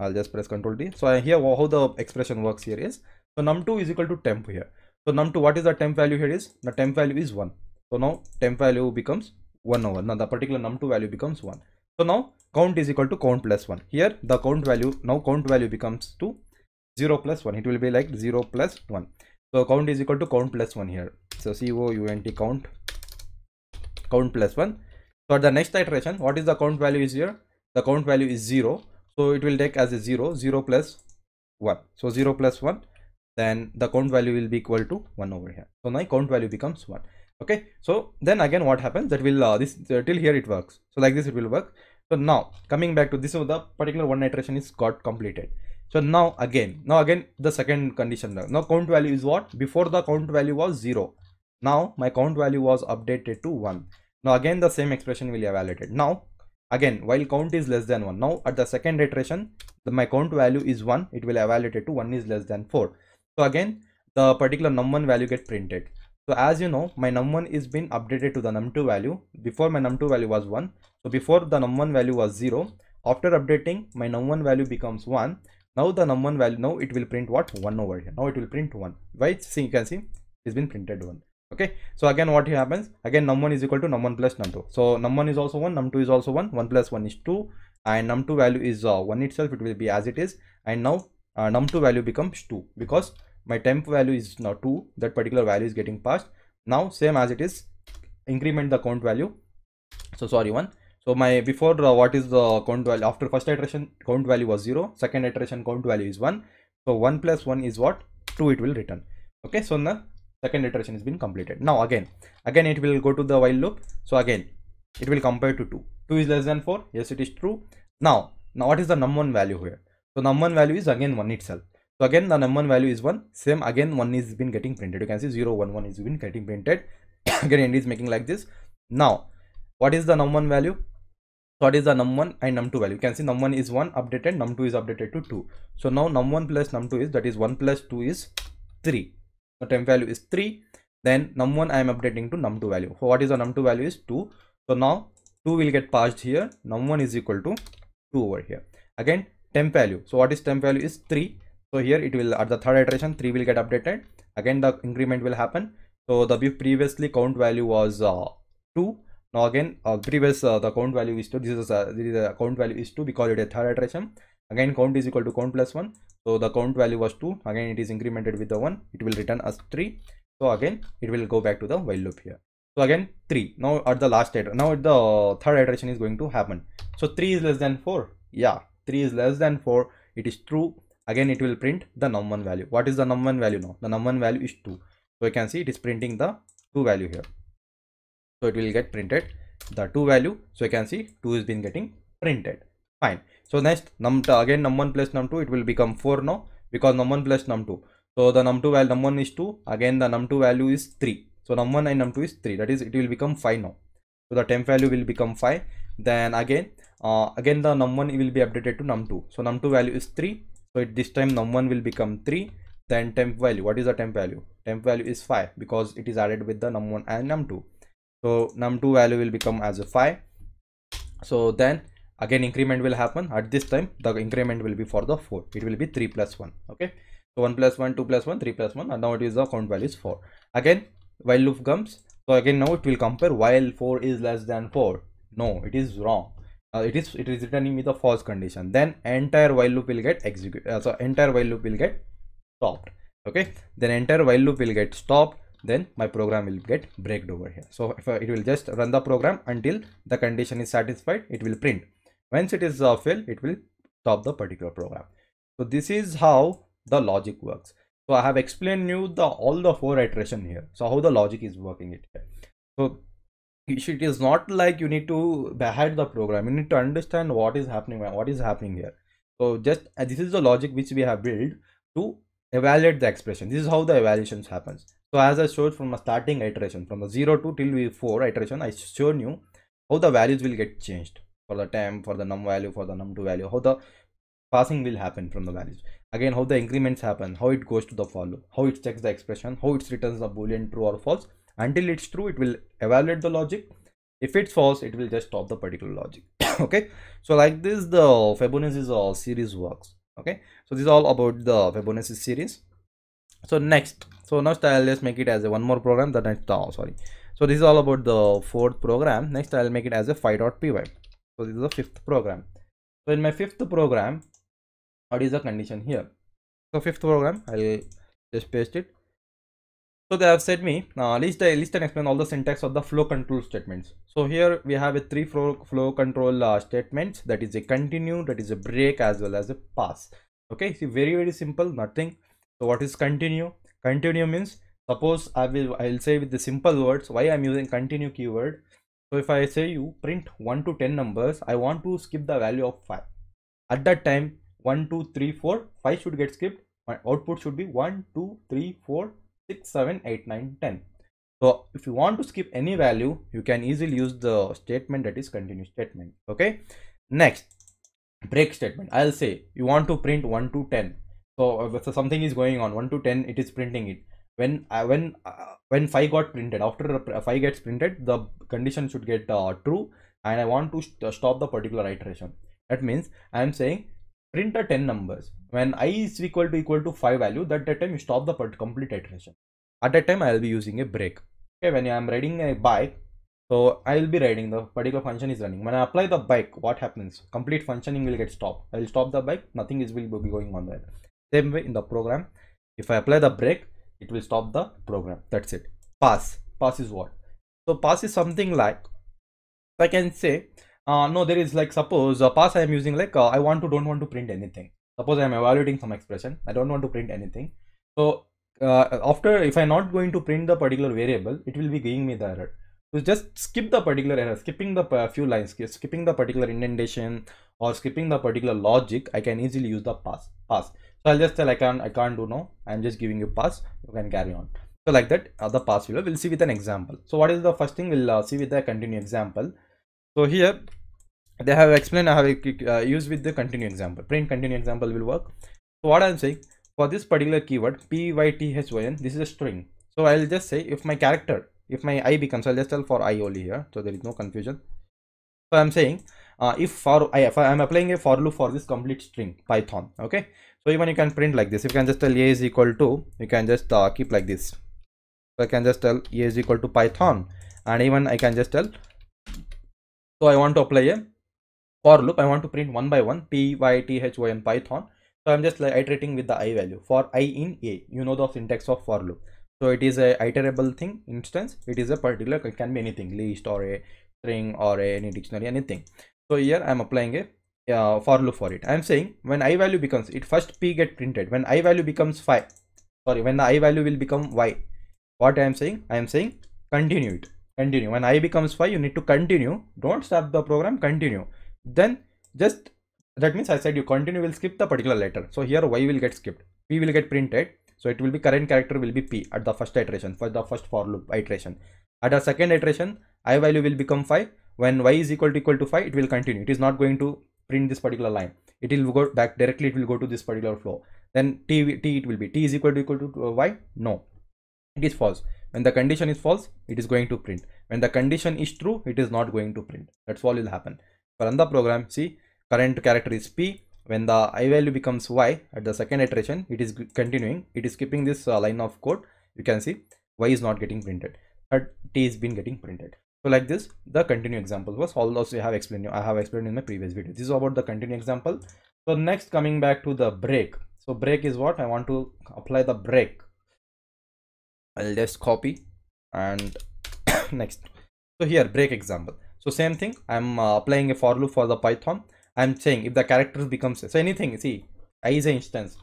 i'll just press control d so I here how the expression works here is so num2 is equal to temp here so num2 what is the temp value here is the temp value is 1 so now temp value becomes 1 over now the particular num2 value becomes 1 so now count is equal to count plus 1 here the count value now count value becomes to 0 plus 1 it will be like 0 plus 1 so count is equal to count plus 1 here. So count count count plus 1. So at the next iteration, what is the count value is here? The count value is 0. So it will take as a 0, 0 plus 1. So 0 plus 1, then the count value will be equal to 1 over here. So now count value becomes 1. Okay. So then again, what happens that will, uh, this uh, till here it works. So like this, it will work. So now coming back to this, so the particular one iteration is got completed so now again now again the second condition now count value is what before the count value was 0 now my count value was updated to 1 now again the same expression will be evaluated now again while count is less than 1 now at the second iteration the, my count value is 1 it will evaluate to 1 is less than 4 so again the particular num1 value get printed so as you know my num1 is been updated to the num2 value before my num2 value was 1 so before the num1 value was 0 after updating my num1 value becomes 1 now the num1 value now it will print what 1 over here now it will print 1 right see you can see it's been printed 1 okay so again what here happens again num1 is equal to num1 plus num2 so num1 is also 1 num2 is also 1 1 plus 1 is 2 and num2 value is uh, 1 itself it will be as it is and now uh, num2 value becomes 2 because my temp value is now 2 that particular value is getting passed now same as it is increment the count value so sorry 1 so my before uh, what is the count value after first iteration count value was 0 second iteration count value is 1 so 1 plus 1 is what 2 it will return okay so the second iteration has been completed now again again it will go to the while loop so again it will compare to 2 2 is less than 4 yes it is true now now what is the num1 value here so num1 value is again 1 itself so again the num1 value is 1 same again 1 is been getting printed you can see 0 1 1 is been getting printed [COUGHS] again it is making like this now what is the num1 value third is the num1 and num2 value you can see num1 is 1 updated num2 is updated to 2 so now num1 plus num2 is that is 1 plus 2 is 3 the temp value is 3 then num1 i am updating to num2 value so what is the num2 value is 2 so now 2 will get passed here num1 is equal to 2 over here again temp value so what is temp value is 3 so here it will at the third iteration 3 will get updated again the increment will happen so the previously count value was uh, 2 now again, uh, previous uh, the count value is 2. This is, a, this is count value is 2 We call it a third iteration. Again, count is equal to count plus 1. So the count value was 2. Again, it is incremented with the 1. It will return as 3. So again, it will go back to the while loop here. So again, 3. Now at the last iteration, now the third iteration is going to happen. So 3 is less than 4. Yeah, 3 is less than 4. It is true. Again, it will print the num1 value. What is the num1 value now? The num1 value is 2. So you can see it is printing the 2 value here so it will get printed the 2 value so you can see 2 is been getting printed fine so next num again num1 plus num2 it will become 4 now because num1 plus num2 so the num2 value num1 is 2 again the num2 value is 3 so num1 and num2 is 3 that is it will become 5 now so the temp value will become 5 then again uh, again the num1 will be updated to num2 so num2 value is 3 so it, this time num1 will become 3 then temp value what is the temp value temp value is 5 because it is added with the num1 and num2 so num2 value will become as a 5 so then again increment will happen at this time the increment will be for the 4 it will be 3 plus 1 okay so 1 plus 1 2 plus 1 3 plus 1 and now it is the count value is 4 again while loop comes so again now it will compare while 4 is less than 4 no it is wrong uh, it is it is returning me the false condition then entire while loop will get executed. uh, so entire while loop will get stopped okay then entire while loop will get stopped then my program will get breaked over here so if, it will just run the program until the condition is satisfied it will print once it is uh, failed it will stop the particular program so this is how the logic works so i have explained you the all the four iteration here so how the logic is working it here. so it is not like you need to behind the program you need to understand what is happening what is happening here so just uh, this is the logic which we have built to evaluate the expression this is how the evaluations happens so as I showed from the starting iteration, from the 0 to till we 4 iteration, I shown you how the values will get changed for the time, for the num value, for the num2 value, how the passing will happen from the values. Again, how the increments happen, how it goes to the follow. how it checks the expression, how it returns the boolean true or false. Until it's true, it will evaluate the logic. If it's false, it will just stop the particular logic. [COUGHS] okay, so like this, the Fibonacci's series works. Okay, so this is all about the Fibonacci series so next so now i'll just make it as a one more program the next oh sorry so this is all about the fourth program next i'll make it as a 5.py so this is the fifth program so in my fifth program what is the condition here so fifth program i'll just paste it so they have said me uh, list I list and explain all the syntax of the flow control statements. So here we have a three flow flow control uh, statements that is a continue, that is a break as well as a pass. Okay, see very very simple, nothing so what is continue continue means suppose i will i'll say with the simple words why i'm using continue keyword so if i say you print 1 to 10 numbers i want to skip the value of 5 at that time 1 2 3 4 5 should get skipped my output should be 1 2 3 4 6 7 8 9 10 so if you want to skip any value you can easily use the statement that is continue statement okay next break statement i'll say you want to print 1 to 10 so, uh, so something is going on 1 to 10 it is printing it when uh, when uh, when 5 got printed after 5 gets printed the condition should get uh, true and i want to st uh, stop the particular iteration that means i am saying print a 10 numbers when i is equal to equal to 5 value that, that time you stop the complete iteration at that time i will be using a break okay when i am riding a bike so I will be riding the particular function is running. When I apply the bike, what happens? Complete functioning will get stopped. I will stop the bike. Nothing is will be going on there same way in the program if i apply the break it will stop the program that's it pass pass is what so pass is something like i can say uh, no there is like suppose uh, pass i am using like uh, i want to don't want to print anything suppose i am evaluating some expression i don't want to print anything so uh, after if i'm not going to print the particular variable it will be giving me the error so just skip the particular error skipping the uh, few lines skipping the particular indentation or skipping the particular logic i can easily use the pass pass so i'll just tell i can't i can't do no i'm just giving you pass you can carry on so like that other uh, pass will we'll see with an example so what is the first thing we'll uh, see with the continue example so here they have explained i have uh, uh used with the continue example print continue example will work so what i'm saying for this particular keyword pythyn this is a string so i'll just say if my character if my i becomes i'll just tell for i only here so there is no confusion so i'm saying uh, if for i if i'm applying a for loop for this complete string python okay so even you can print like this you can just tell a is equal to you can just uh, keep like this so i can just tell a is equal to python and even i can just tell so i want to apply a for loop i want to print one by one and python so i'm just like iterating with the i value for i in a you know the syntax of for loop so it is a iterable thing instance it is a particular it can be anything list or a string or a, any dictionary anything so here i'm applying a uh, for loop for it. I am saying when i value becomes it first p get printed when i value becomes five, sorry when the i value will become y what I am saying I am saying continue it continue when i becomes five, you need to continue don't stop the program continue then just that means I said you continue will skip the particular letter so here y will get skipped p will get printed so it will be current character will be p at the first iteration for the first for loop iteration at the second iteration i value will become five. when y is equal to equal to 5 it will continue it is not going to print this particular line it will go back directly it will go to this particular flow then t, t it will be t is equal to equal to uh, y no it is false when the condition is false it is going to print when the condition is true it is not going to print that's all will happen for another program see current character is p when the i value becomes y at the second iteration it is continuing it is skipping this uh, line of code you can see y is not getting printed but t is been getting printed so like this, the continue example was all those we have explained. I have explained in my previous video. This is about the continue example. So next coming back to the break. So break is what I want to apply the break. I'll just copy and [COUGHS] next. So here break example. So same thing. I'm uh, applying a for loop for the Python. I'm saying if the character becomes so anything. See, I is an instance.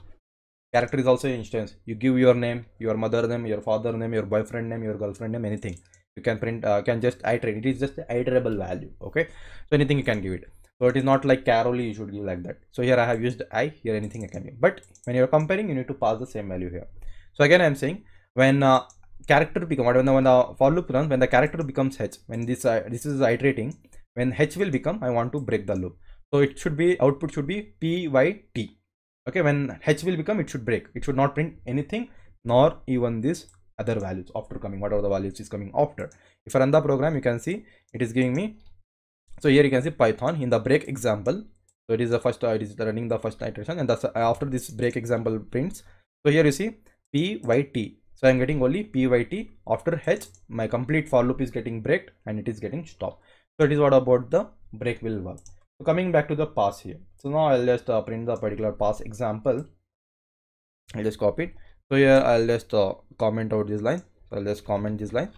Character is also an instance. You give your name, your mother name, your father name, your boyfriend name, your girlfriend name, anything you can print uh, can just iterate it is just the iterable value okay so anything you can give it so it is not like char only you should give like that so here i have used i here anything i can give but when you're comparing you need to pass the same value here so again i'm saying when uh, character become when the, when the for loop runs when the character becomes h when this uh, this is iterating when h will become i want to break the loop so it should be output should be p y t okay when h will become it should break it should not print anything nor even this other values after coming whatever the values is coming after if I run the program you can see it is giving me so here you can see python in the break example so it is the first it is running the first iteration and that's uh, after this break example prints so here you see pyt so i'm getting only pyt after h my complete for loop is getting break, and it is getting stopped so it is what about the break will work so coming back to the pass here so now i'll just uh, print the particular pass example i'll just copy it so here i'll just uh, comment out this line so i'll just comment this line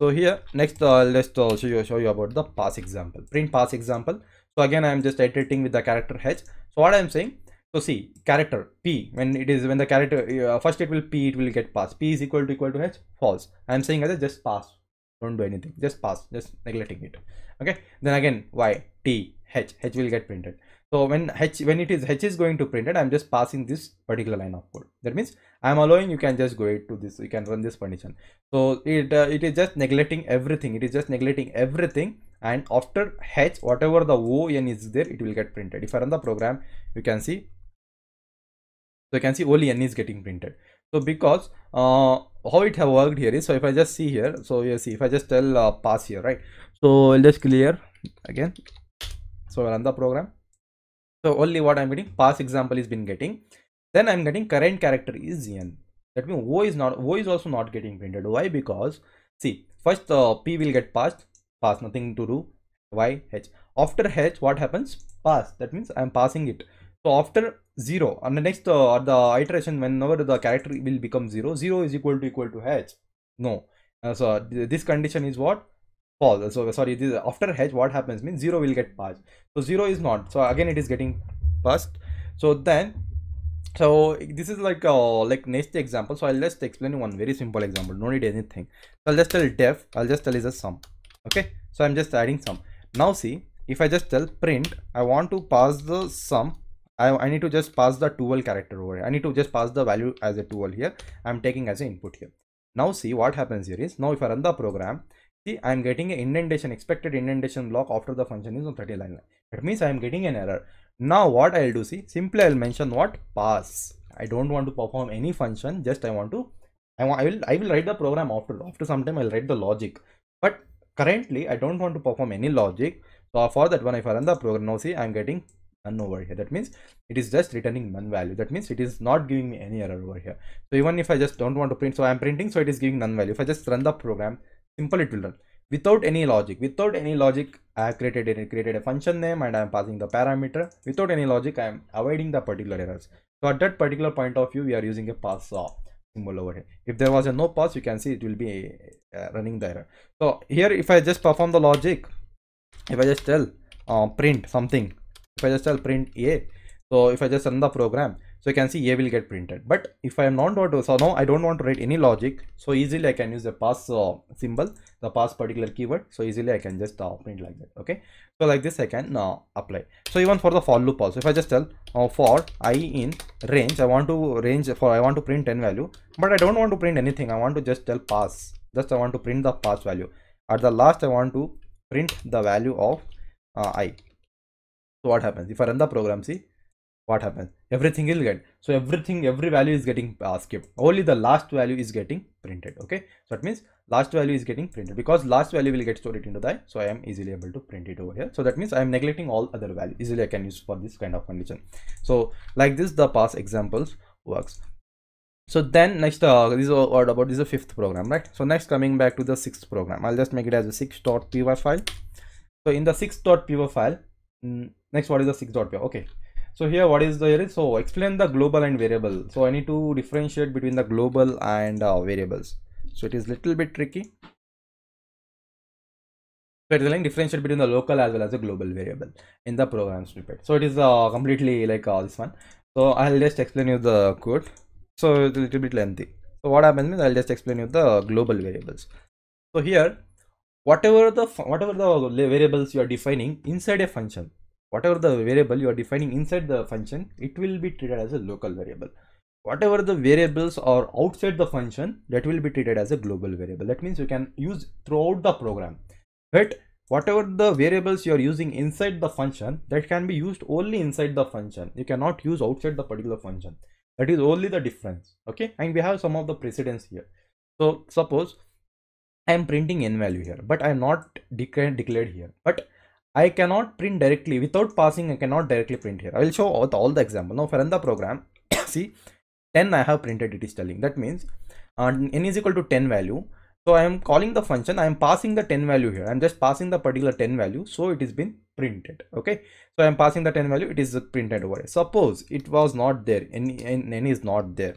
so here next uh, i'll just uh, show, you, show you about the pass example print pass example so again i'm just iterating with the character h so what i'm saying so see character p when it is when the character uh, first it will p it will get pass p is equal to equal to h false i'm saying as just pass don't do anything just pass just neglecting it okay then again y t h h will get printed so when H, when it is H is going to print it, I'm just passing this particular line of code. That means I'm allowing you can just go to this, you can run this condition. So it, uh, it is just neglecting everything. It is just neglecting everything. And after H, whatever the ON is there, it will get printed. If I run the program, you can see, so you can see only N is getting printed. So because uh, how it have worked here is, so if I just see here, so you see, if I just tell uh, pass here, right? So I'll just clear again. So i run the program so only what I'm getting pass example is been getting. Then I'm getting current character is n. That means O is not O is also not getting printed. Why? Because see first uh, P will get passed, pass nothing to do. Why H? After H, what happens? Pass. That means I'm passing it. So after 0 on the next uh, or the iteration whenever the character will become 0, 0 is equal to equal to H. No. Uh, so th this condition is what? false so sorry this after hedge what happens means zero will get passed so zero is not so again it is getting passed so then so this is like a uh, like next example so i'll just explain one very simple example no need anything so i'll just tell def i'll just tell is a sum okay so i'm just adding sum now see if i just tell print i want to pass the sum I, I need to just pass the tool character over here. I need to just pass the value as a tool here. I'm taking as an input here. Now see what happens here is now if I run the program, See, I am getting an indentation, expected indentation block after the function is on 30 line. line. That means I am getting an error. Now what I will do, see, simply I will mention what pass. I don't want to perform any function, just I want to, I, want, I will I will write the program after, after some time I will write the logic. But currently I don't want to perform any logic. So for that one, if I run the program, now see, I am getting none over here that means it is just returning none value that means it is not giving me any error over here so even if i just don't want to print so i'm printing so it is giving none value if i just run the program simple it will run without any logic without any logic i have created it created a function name and i am passing the parameter without any logic i am avoiding the particular errors so at that particular point of view we are using a pass off symbol over here if there was a no pass you can see it will be uh, running the error so here if i just perform the logic if i just tell uh, print something if i just tell print a so if i just run the program so you can see a will get printed but if i am not want to so now i don't want to write any logic so easily i can use the pass uh, symbol the pass particular keyword so easily i can just uh, print like that okay so like this i can uh, apply so even for the for loop also if i just tell uh, for i in range i want to range for i want to print 10 value but i don't want to print anything i want to just tell pass just i want to print the pass value at the last i want to print the value of uh, i so what happens if i run the program see what happens everything will get so everything every value is getting uh, skipped only the last value is getting printed okay so that means last value is getting printed because last value will get stored into the so i am easily able to print it over here so that means i am neglecting all other values easily i can use for this kind of condition so like this the pass examples works so then next uh, this is what about this is the fifth program right so next coming back to the sixth program i'll just make it as a dot py file so in the dot py file mm, next what is the dot py? okay so here what is the error? So explain the global and variable. So I need to differentiate between the global and uh, variables. So it is little bit tricky. but it is like differentiate between the local as well as the global variable in the program snippet. So it is uh, completely like uh, this one. So I'll just explain you the code. So it's a little bit lengthy. So what happens is I'll just explain you the global variables. So here, whatever the whatever the variables you are defining inside a function, whatever the variable you are defining inside the function it will be treated as a local variable whatever the variables are outside the function that will be treated as a global variable that means you can use throughout the program but whatever the variables you are using inside the function that can be used only inside the function you cannot use outside the particular function that is only the difference okay and we have some of the precedents here so suppose i am printing n value here but i am not declared here but I cannot print directly without passing I cannot directly print here I will show all, all the example now for run the program [COUGHS] see 10 I have printed it is telling that means uh, n is equal to 10 value so I am calling the function I am passing the 10 value here I am just passing the particular 10 value so it is been printed okay so I am passing the 10 value it is printed over suppose it was not there n, n, n is not there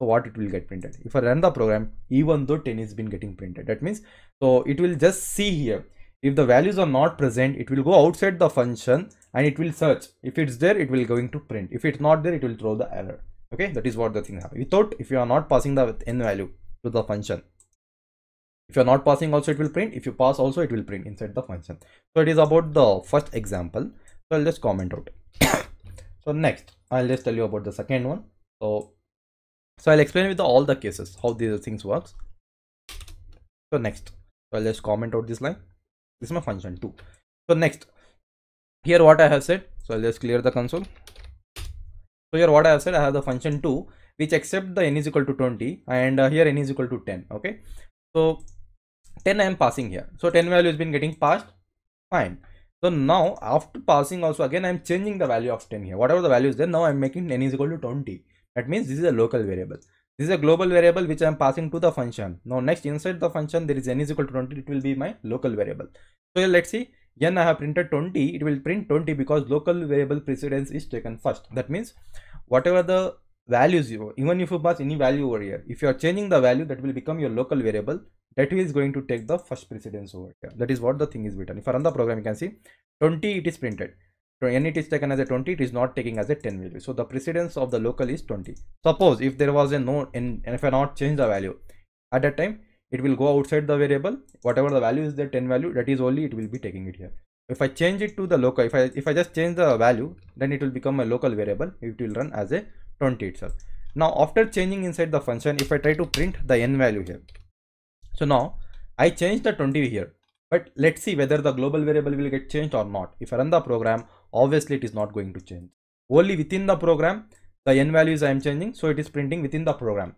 so what it will get printed if I run the program even though 10 is been getting printed that means so it will just see here if the values are not present it will go outside the function and it will search if it's there it will going to print if it's not there it will throw the error okay that is what the thing happens without if you are not passing the n value to the function if you are not passing also it will print if you pass also it will print inside the function so it is about the first example so i'll just comment out [COUGHS] so next i'll just tell you about the second one so so i'll explain with the, all the cases how these things works so next so i'll just comment out this line this is my function 2 so next here what i have said so i'll just clear the console so here what i have said i have the function 2 which accept the n is equal to 20 and uh, here n is equal to 10 okay so 10 i am passing here so 10 value has been getting passed fine so now after passing also again i am changing the value of 10 here whatever the value is there now i am making n is equal to 20 that means this is a local variable this is a global variable which I am passing to the function. Now next inside the function there is n is equal to 20. It will be my local variable. So let's see n I have printed 20. It will print 20 because local variable precedence is taken first. That means whatever the values you even if you pass any value over here if you are changing the value that will become your local variable that is going to take the first precedence over here that is what the thing is written if i run the program you can see 20 it is printed and it is taken as a 20 it is not taking as a 10 value so the precedence of the local is 20 suppose if there was a no and if i not change the value at that time it will go outside the variable whatever the value is the 10 value that is only it will be taking it here if i change it to the local if i if i just change the value then it will become a local variable it will run as a 20 itself now after changing inside the function if i try to print the n value here so now i change the 20 here but let's see whether the global variable will get changed or not if i run the program obviously it is not going to change only within the program the n values i am changing so it is printing within the program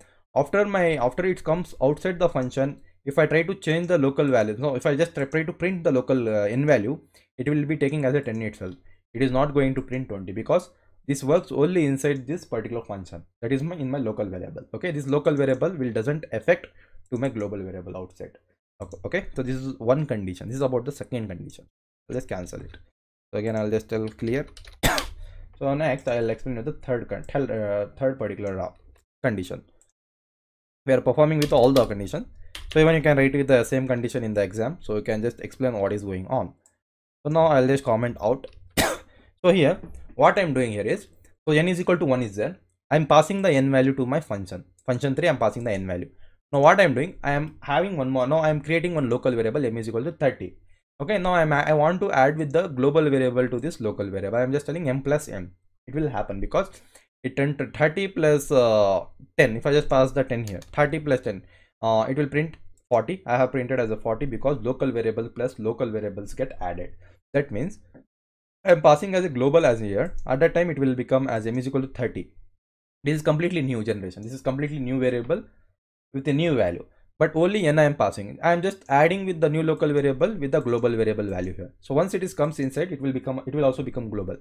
after my after it comes outside the function if i try to change the local value no if i just try to print the local uh, n value it will be taking as a 10 itself it is not going to print 20 because this works only inside this particular function that is my in my local variable okay this local variable will doesn't affect to my global variable outside okay, okay? so this is one condition this is about the second condition let's cancel it so again i'll just tell clear [COUGHS] so next i'll explain you the third third, uh, third particular uh, condition we are performing with all the condition so even you can write with the same condition in the exam so you can just explain what is going on so now i'll just comment out [COUGHS] so here what i'm doing here is so n is equal to 1 is there i'm passing the n value to my function function 3 i'm passing the n value now what i'm doing i am having one more now i'm creating one local variable m is equal to 30 okay now i'm i want to add with the global variable to this local variable i'm just telling m plus m it will happen because it turned to 30 plus, uh, 10 if i just pass the 10 here 30 plus 10 uh, it will print 40 i have printed as a 40 because local variable plus local variables get added that means i'm passing as a global as here at that time it will become as m is equal to 30 this is completely new generation this is completely new variable with a new value but only n I am passing. I am just adding with the new local variable with the global variable value here. So once it is comes inside, it will become, it will also become global.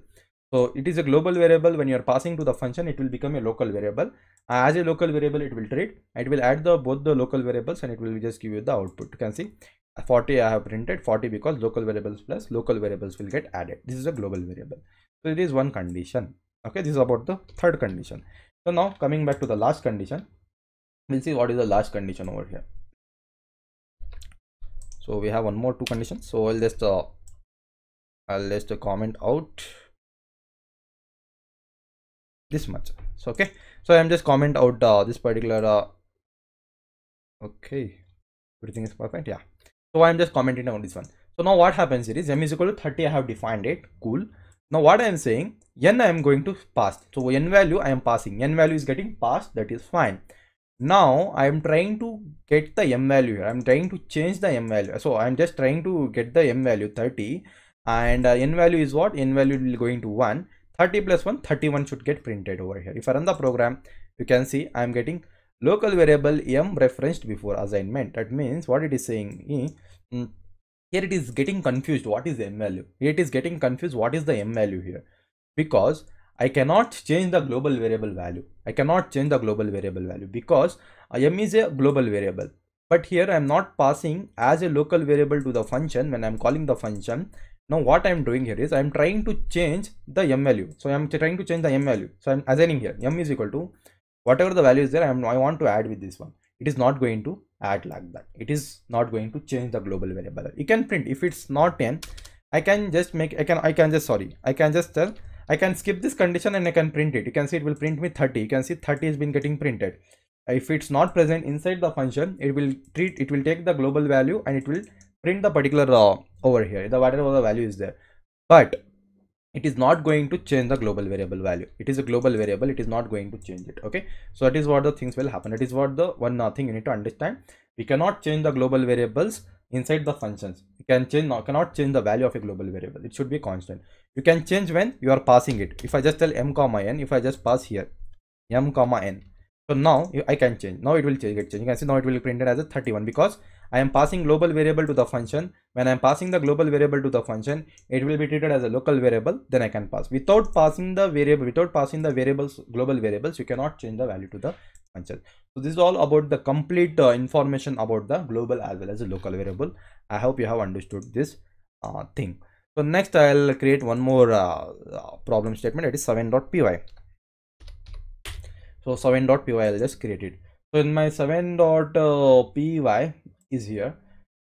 So it is a global variable. When you are passing to the function, it will become a local variable. Uh, as a local variable, it will treat. It will add the both the local variables and it will just give you the output. You can see uh, 40 I have printed 40 because local variables plus local variables will get added. This is a global variable. So it is one condition. Okay, this is about the third condition. So now coming back to the last condition we'll see what is the last condition over here so we have one more two conditions so i'll just uh, i'll just uh, comment out this much so okay so i'm just comment out uh, this particular uh, okay everything is perfect yeah so i'm just commenting on this one so now what happens here is m is equal to 30 i have defined it cool now what i am saying n i am going to pass so n value i am passing n value is getting passed that is fine now i am trying to get the m value i'm trying to change the m value so i'm just trying to get the m value 30 and uh, n value is what n value will going to 1 30 plus 1 31 should get printed over here if i run the program you can see i'm getting local variable m referenced before assignment that means what it is saying mm, here it is getting confused what is m value here it is getting confused what is the m value here because I cannot change the global variable value. I cannot change the global variable value because m is a global variable. But here I am not passing as a local variable to the function when I am calling the function. Now what I am doing here is I am trying to change the m value. So I am trying to change the m value. So I am assigning here m is equal to whatever the value is there. I, am, I want to add with this one. It is not going to add like that. It is not going to change the global variable. You can print if it's not 10. I can just make I can I can just sorry I can just tell I can skip this condition and I can print it. You can see it will print me 30. You can see 30 has been getting printed. If it's not present inside the function, it will treat, it will take the global value and it will print the particular uh, over here, the whatever the value is there. But it is not going to change the global variable value. It is a global variable. It is not going to change it. Okay. So that is what the things will happen. It is what the one nothing uh, you need to understand. We cannot change the global variables inside the functions. We can change, cannot change the value of a global variable. It should be constant you can change when you are passing it if i just tell m comma n if i just pass here m comma n so now i can change now it will change, get change. you can see now it will be printed as a 31 because i am passing global variable to the function when i am passing the global variable to the function it will be treated as a local variable then i can pass without passing the variable without passing the variables global variables you cannot change the value to the function so this is all about the complete uh, information about the global as well as the local variable i hope you have understood this uh, thing so next I'll create one more uh, problem statement it is 7.py. So 7.py I'll just create it. So in my 7.py is here.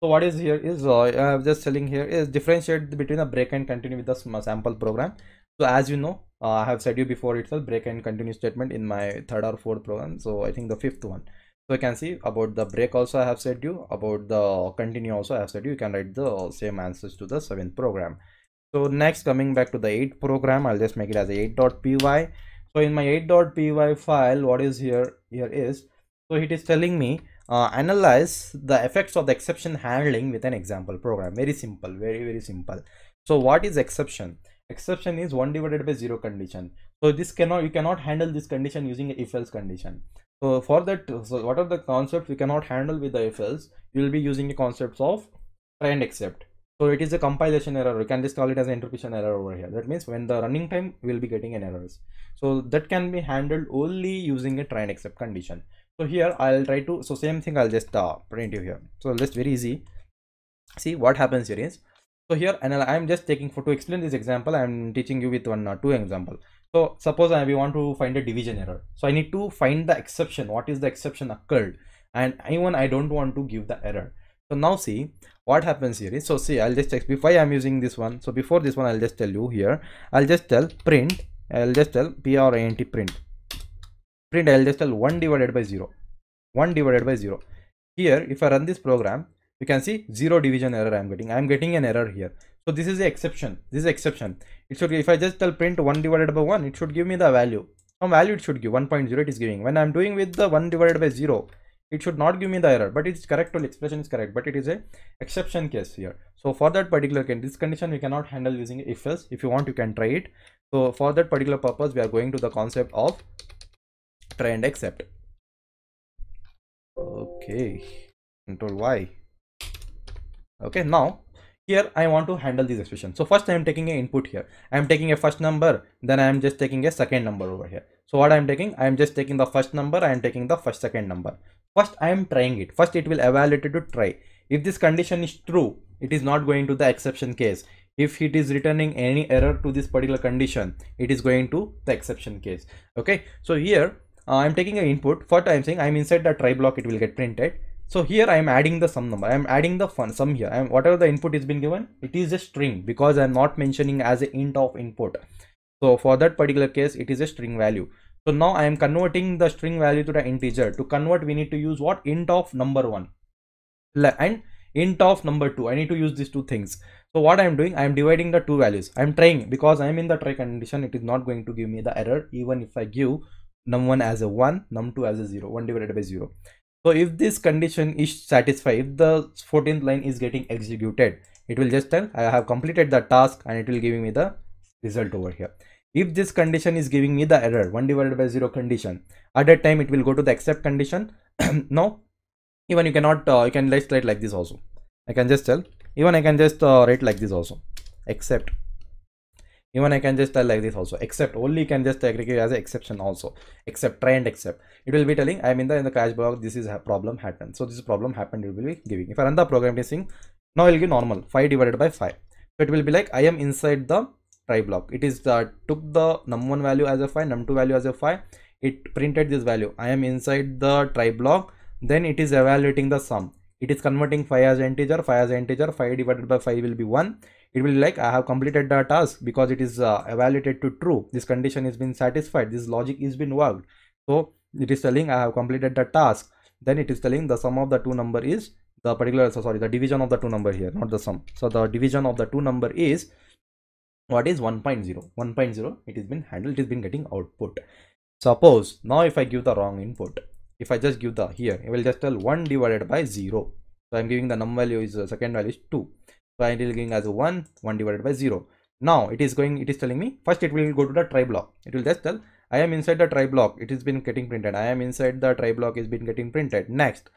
So what is here is uh, I'm just telling here is differentiate between a break and continue with the sample program. So as you know, uh, I have said you before itself break and continue statement in my third or fourth program. So I think the fifth one so you can see about the break also I have said you about the continue also I have said you, you can write the same answers to the seventh program. So next coming back to the 8 program I'll just make it as 8.py. So in my 8.py file what is here here is so it is telling me uh, analyze the effects of the exception handling with an example program very simple very very simple. So what is exception? Exception is 1 divided by 0 condition. So this cannot you cannot handle this condition using if else condition so for that so what are the concepts we cannot handle with the fls you will be using the concepts of try and accept so it is a compilation error you can just call it as an interpretation error over here that means when the running time will be getting an errors so that can be handled only using a try and accept condition so here i'll try to so same thing i'll just uh, print you here so just very easy see what happens here is so here and i'm just taking for to explain this example i'm teaching you with one or two example so suppose I, we want to find a division error. So I need to find the exception. What is the exception occurred? And even I don't want to give the error. So now see what happens here is, so see, I'll just check before I'm using this one. So before this one, I'll just tell you here, I'll just tell print, I'll just tell print print. Print, I'll just tell one divided by zero. One divided by zero. Here, if I run this program, you can see zero division error I'm getting. I'm getting an error here so this is the exception this is exception it should if i just tell print 1 divided by 1 it should give me the value some value it should give 1.0 it is giving when i'm doing with the 1 divided by 0 it should not give me the error but it's correct the expression is correct but it is a exception case here so for that particular case this condition we cannot handle using if else if you want you can try it so for that particular purpose we are going to the concept of try and accept okay control y okay now here I want to handle this expression. So first I am taking an input here. I am taking a first number, then I am just taking a second number over here. So what I am taking, I am just taking the first number, I am taking the first second number. First I am trying it. First it will evaluate it to try. If this condition is true, it is not going to the exception case. If it is returning any error to this particular condition, it is going to the exception case. Okay, so here uh, I'm taking an input. First I'm saying I'm inside the try block, it will get printed. So here I am adding the sum number. I am adding the fun sum here. I am whatever the input is been given, it is a string because I am not mentioning as an int of input. So for that particular case, it is a string value. So now I am converting the string value to the integer. To convert, we need to use what int of number one and int of number two. I need to use these two things. So what I am doing, I am dividing the two values. I am trying because I am in the try condition. It is not going to give me the error even if I give num1 as a 1, num2 as a 0, 1 divided by 0. So if this condition is satisfied, if the 14th line is getting executed, it will just tell I have completed the task and it will give me the result over here. If this condition is giving me the error 1 divided by 0 condition, at that time it will go to the accept condition. [CLEARS THROAT] now even you cannot, uh, you can just write like this also. I can just tell, even I can just uh, write like this also, except even I can just tell like this also except only can just aggregate as an exception also except try and except it will be telling I'm in the in the cache block this is a problem happened so this problem happened it will be giving if I run the program testing now it will give normal 5 divided by 5 so it will be like I am inside the try block it is the uh, took the num1 value as a 5 num2 value as a 5 it printed this value I am inside the try block then it is evaluating the sum it is converting 5 as integer 5 as integer 5 divided by 5 will be 1 it will like i have completed the task because it is uh, evaluated to true this condition has been satisfied this logic is been worked so it is telling i have completed the task then it is telling the sum of the two number is the particular so sorry the division of the two number here not the sum so the division of the two number is what is 1.0 1.0 it has been handled it has been getting output suppose now if i give the wrong input if i just give the here it will just tell 1 divided by 0 so i'm giving the num value is uh, second value is 2 finally going as 1 1 divided by 0 now it is going it is telling me first it will go to the try block it will just tell i am inside the try block it has been getting printed i am inside the try block has been getting printed next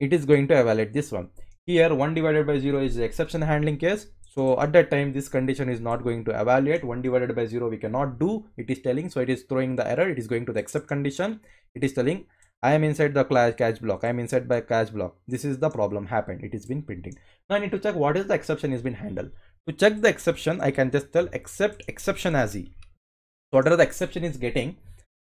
it is going to evaluate this one here 1 divided by 0 is the exception handling case so at that time this condition is not going to evaluate 1 divided by 0 we cannot do it is telling so it is throwing the error it is going to the except condition it is telling I am inside the catch block. I am inside by catch block. This is the problem happened. It is been printing. Now I need to check what is the exception is been handled. To check the exception, I can just tell except exception as E. So whatever the exception is getting,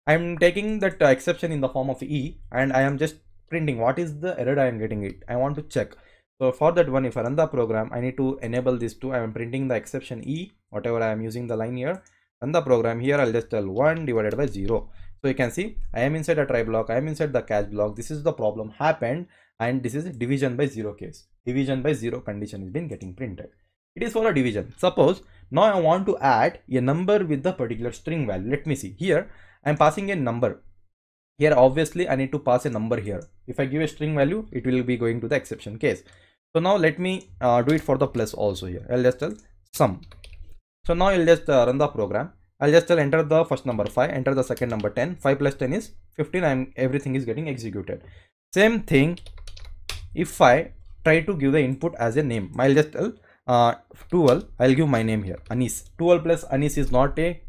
I am taking that uh, exception in the form of E and I am just printing what is the error I am getting it. I want to check. So for that one, if I run the program, I need to enable this too. I am printing the exception E, whatever I am using the line here. Run the program here, I'll just tell 1 divided by 0 so you can see i am inside a try block i am inside the catch block this is the problem happened and this is division by zero case division by zero condition is been getting printed it is for a division suppose now i want to add a number with the particular string value let me see here i am passing a number here obviously i need to pass a number here if i give a string value it will be going to the exception case so now let me uh, do it for the plus also here i'll just tell sum so now i'll just uh, run the program I'll just tell enter the first number 5, enter the second number 10, 5 plus 10 is 15, and everything is getting executed. Same thing if I try to give the input as a name, I'll just tell uh, 12, I'll give my name here, Anis. 12 plus Anis is not a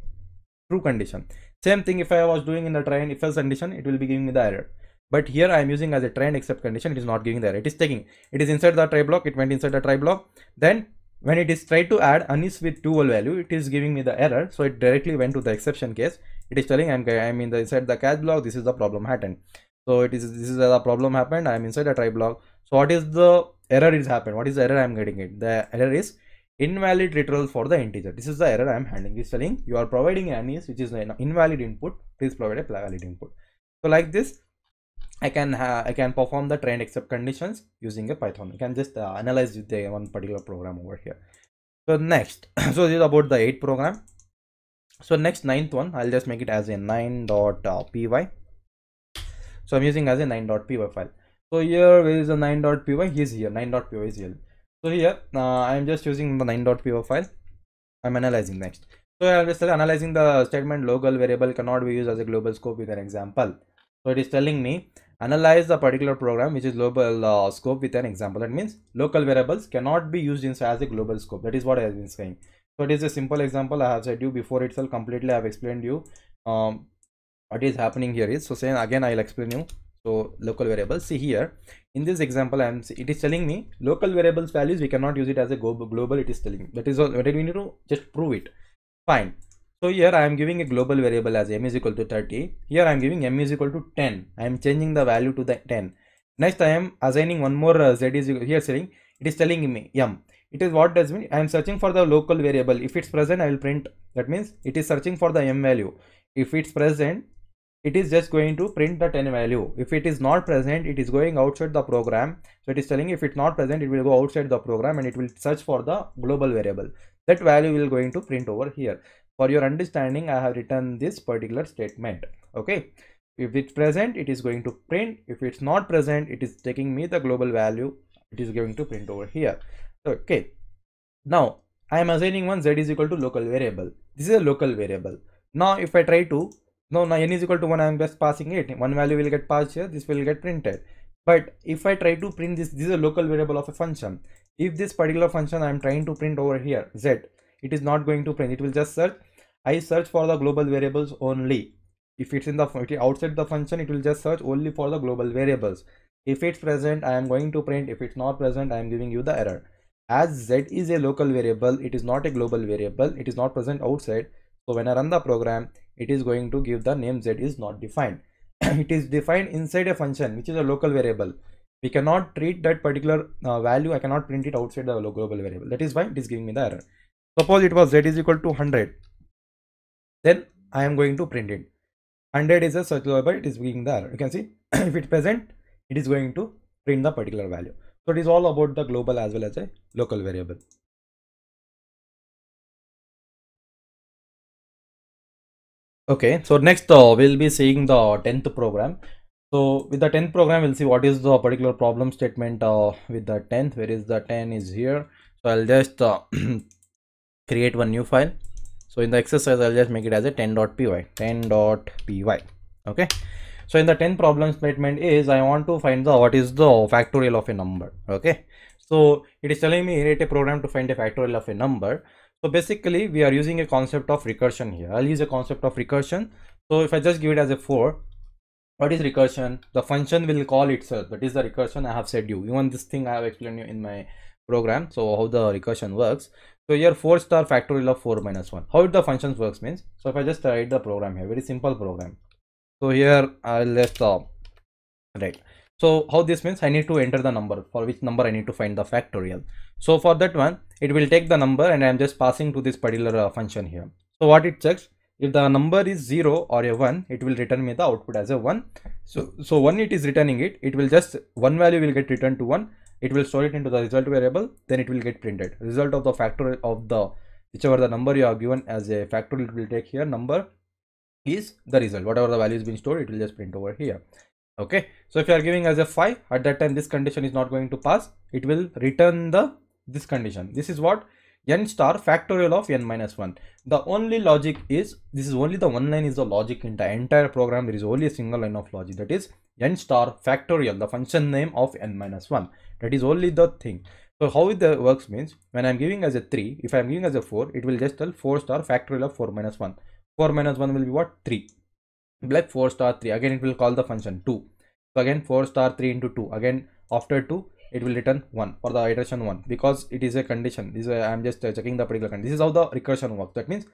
true condition. Same thing if I was doing in the try and if else condition, it will be giving me the error. But here I am using as a try and except condition, it is not giving the error. It is taking, it is inside the try block, it went inside the try block. Then when it is tried to add Anis with two value, it is giving me the error. So it directly went to the exception case. It is telling I'm, I'm in the inside the catch block. This is the problem happened. So it is this is the problem happened. I'm inside a try block. So what is the error is happened? What is the error I'm getting it? The error is invalid literals for the integer. This is the error I am handling. It's telling you are providing anis which is an invalid input. Please provide a valid input. So like this, I can uh, I can perform the train except conditions using a Python. You can just uh, analyze the one particular program over here. So next, [CLEARS THROAT] so this is about the eight program. So next ninth one, I'll just make it as a nine dot uh, py. So I'm using as a nine dot py file. So here is a nine dot py. He's here. Nine dot py is here. So here uh, I'm just using the nine dot py file. I'm analyzing next. So I'll just analyzing the statement local variable cannot be used as a global scope with an example. So it is telling me analyze the particular program which is global uh, scope with an example. That means local variables cannot be used inside as a global scope. That is what I have been saying. So it is a simple example I have said you before itself completely I have explained you um, what is happening here is so saying again I'll explain you so local variables see here in this example I'm it is telling me local variables values we cannot use it as a global it is telling that is all what we need to just prove it fine so here I am giving a global variable as m is equal to 30. Here I am giving m is equal to 10. I am changing the value to the 10. Next I am assigning one more uh, z is equal, here saying it is telling me m. It is what does mean I am searching for the local variable. If it's present I will print. That means it is searching for the m value. If it's present it is just going to print the 10 value if it is not present it is going outside the program so it is telling if it's not present it will go outside the program and it will search for the global variable that value will going to print over here for your understanding i have written this particular statement okay if it's present it is going to print if it's not present it is taking me the global value it is going to print over here okay now i am assigning one z is equal to local variable this is a local variable now if i try to no now n is equal to 1 i am just passing it one value will get passed here this will get printed but if i try to print this this is a local variable of a function if this particular function i am trying to print over here z it is not going to print it will just search I search for the global variables only. If it's in the it outside the function, it will just search only for the global variables. If it's present, I am going to print. If it's not present, I am giving you the error. As z is a local variable, it is not a global variable. It is not present outside. So when I run the program, it is going to give the name z is not defined. [CLEARS THROAT] it is defined inside a function, which is a local variable we cannot treat that particular uh, value i cannot print it outside the global variable that is why it is giving me the error suppose it was z is equal to 100 then I am going to print it. 100 is a circular, but it is giving the error. You can see [CLEARS THROAT] if it's present, it is going to print the particular value. So it is all about the global as well as a local variable. Okay, so next uh, we'll be seeing the 10th program. So with the 10th program, we'll see what is the particular problem statement uh, with the 10th, where is the 10 is here. So I'll just uh, [CLEARS THROAT] create one new file so in the exercise, I'll just make it as a 10.py, 10.py. Okay. So in the 10 problem statement is I want to find the what is the factorial of a number. Okay. So it is telling me create a program to find a factorial of a number. So basically we are using a concept of recursion here. I'll use a concept of recursion. So if I just give it as a 4, what is recursion? The function will call itself. That is the recursion I have said you. Even this thing I have explained you in my program. So how the recursion works. So here 4 star factorial of 4 minus 1. How the functions works means. So if I just write the program here, very simple program. So here I'll just uh, write. So how this means I need to enter the number for which number I need to find the factorial. So for that one, it will take the number and I'm just passing to this particular uh, function here. So what it checks if the number is 0 or a 1 it will return me the output as a 1 so so when it is returning it it will just one value will get returned to 1 it will store it into the result variable then it will get printed result of the factor of the whichever the number you have given as a factor it will take here number is the result whatever the value is being stored it will just print over here okay so if you are giving as a 5 at that time this condition is not going to pass it will return the this condition this is what n star factorial of n minus 1 the only logic is this is only the one line is the logic in the entire program there is only a single line of logic that is n star factorial, the function name of n minus 1. That is only the thing. So how it works means when I'm giving as a 3, if I'm giving as a 4, it will just tell 4 star factorial of 4 minus 1. 4 minus 1 will be what? 3. Black 4 star 3. Again, it will call the function 2. So again, 4 star 3 into 2. Again, after 2, it will return 1 for the iteration 1 because it is a condition. This is i I'm just checking the particular condition. This is how the recursion works. That means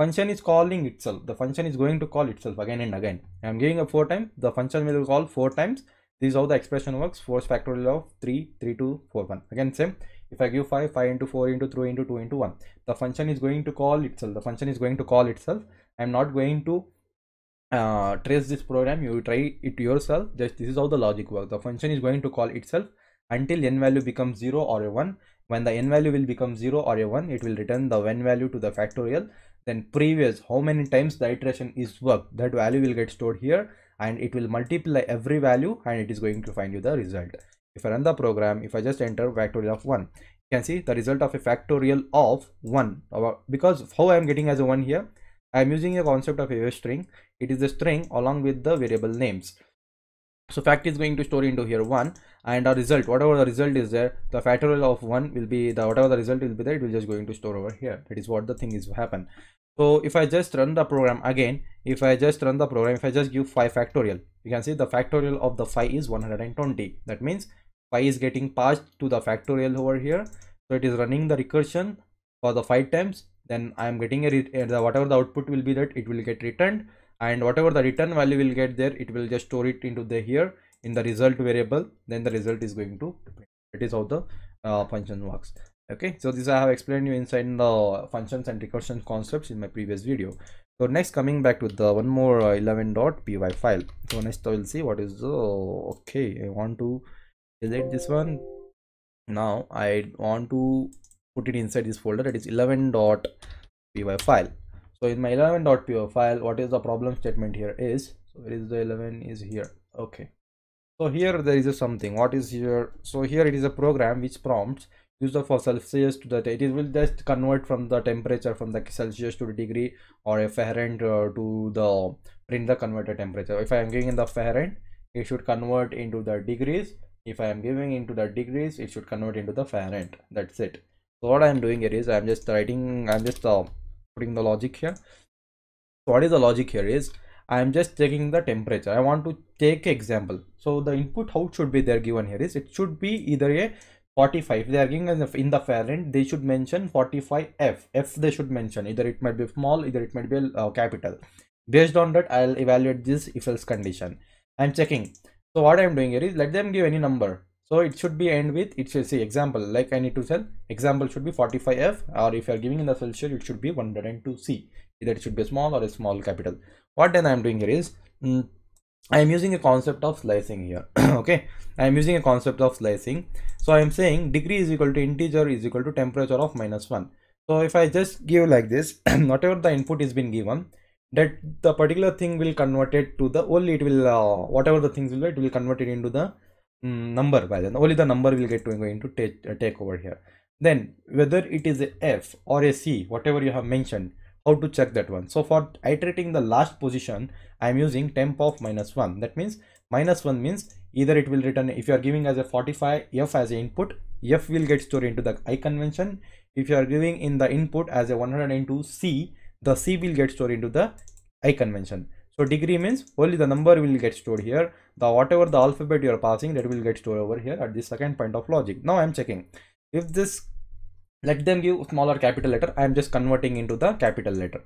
function is calling itself the function is going to call itself again and again i'm giving a four time the function will call four times this is how the expression works 4 factorial of 3 3 2 4 1 again same if i give 5 5 into 4 into 3 into 2 into 1 the function is going to call itself the function is going to call itself i'm not going to uh, trace this program you try it yourself just this is how the logic works the function is going to call itself until n value becomes 0 or a 1 when the n value will become 0 or a 1 it will return the n value to the factorial then previous how many times the iteration is worked that value will get stored here and it will multiply every value and it is going to find you the result if i run the program if i just enter factorial of 1 you can see the result of a factorial of 1 because how i am getting as a 1 here i am using a concept of a string it is a string along with the variable names so fact is going to store into here 1 and our result whatever the result is there the factorial of 1 will be the whatever the result will be there it will just going to store over here that is what the thing is happen so if i just run the program again if i just run the program if i just give 5 factorial you can see the factorial of the 5 is 120 that means 5 is getting passed to the factorial over here so it is running the recursion for the 5 times then i am getting a the whatever the output will be that it will get returned and whatever the return value will get there it will just store it into the here in the result variable then the result is going to it is how the uh, function works okay so this i have explained you inside the functions and recursion concepts in my previous video so next coming back to the one more uh, py file so next i will see what is the okay i want to delete this one now i want to put it inside this folder that is is eleven dot py file so in my 11.py file what is the problem statement here is so where is the 11 is here okay so here there is something what is here so here it is a program which prompts user for celsius to the it will just convert from the temperature from the celsius to the degree or a Fahrenheit uh, to the print the converted temperature if i am giving in the Fahrenheit it should convert into the degrees if i am giving into the degrees it should convert into the Fahrenheit that's it so what i am doing here is i am just writing i'm just uh, putting the logic here so what is the logic here is i am just taking the temperature i want to take example so the input how should be there given here is it should be either a 45 they are giving in the Fahrenheit they should mention 45 F F they should mention either it might be small either it might be uh, capital based on that I'll evaluate this if else condition I'm checking so what I'm doing here is let them give any number so it should be end with it should say example like i need to tell example should be 45f or if you are giving in the cell share it should be 102c either it should be a small or a small capital what then i am doing here is mm, I am using a concept of slicing here. [CLEARS THROAT] okay, I am using a concept of slicing. So I am saying degree is equal to integer is equal to temperature of minus one. So if I just give like this, [CLEARS THROAT] whatever the input is been given, that the particular thing will convert it to the only it will uh, whatever the things will be, it will convert it into the Mm, number value only the number will get going to take, uh, take over here then whether it is a f or a c whatever you have mentioned how to check that one so for iterating the last position i am using temp of minus one that means minus one means either it will return if you are giving as a 45 f as input f will get stored into the i convention if you are giving in the input as a 102 c the c will get stored into the i convention so degree means only the number will get stored here. The whatever the alphabet you are passing that will get stored over here at the second point of logic. Now I am checking if this let them give smaller capital letter. I am just converting into the capital letter.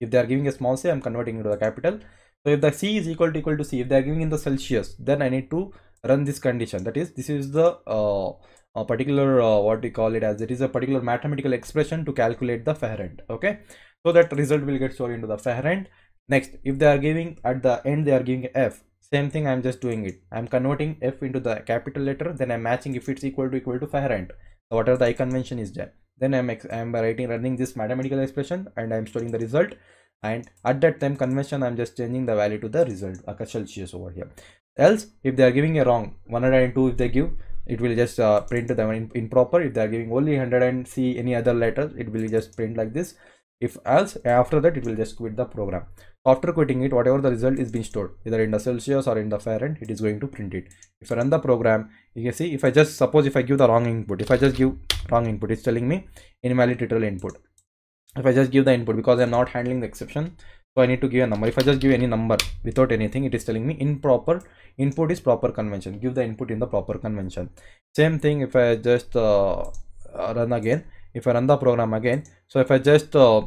If they are giving a small C, I am converting into the capital. So if the C is equal to equal to C, if they are giving in the Celsius, then I need to run this condition. That is, this is the uh, a particular uh, what we call it as it is a particular mathematical expression to calculate the Fahrenheit. Okay, so that result will get stored into the Fahrenheit Next, if they are giving at the end, they are giving F. Same thing, I'm just doing it. I'm converting F into the capital letter, then I'm matching if it's equal to equal to Fahrenheit. whatever the I convention is there. Then I'm, I'm writing, running this mathematical expression and I'm storing the result. And at that time convention, I'm just changing the value to the result, a Celsius over here. Else, if they are giving a wrong 102, if they give, it will just uh, print them in, improper. If they are giving only 100 and see any other letter, it will just print like this. If else, after that, it will just quit the program. After quitting it, whatever the result is being stored, either in the Celsius or in the Fahrenheit, it is going to print it. If I run the program, you can see if I just suppose if I give the wrong input, if I just give wrong input, it's telling me invalid literal input. If I just give the input because I'm not handling the exception, so I need to give a number. If I just give any number without anything, it is telling me improper input is proper convention. Give the input in the proper convention. Same thing if I just uh, run again, if I run the program again. So if I just uh,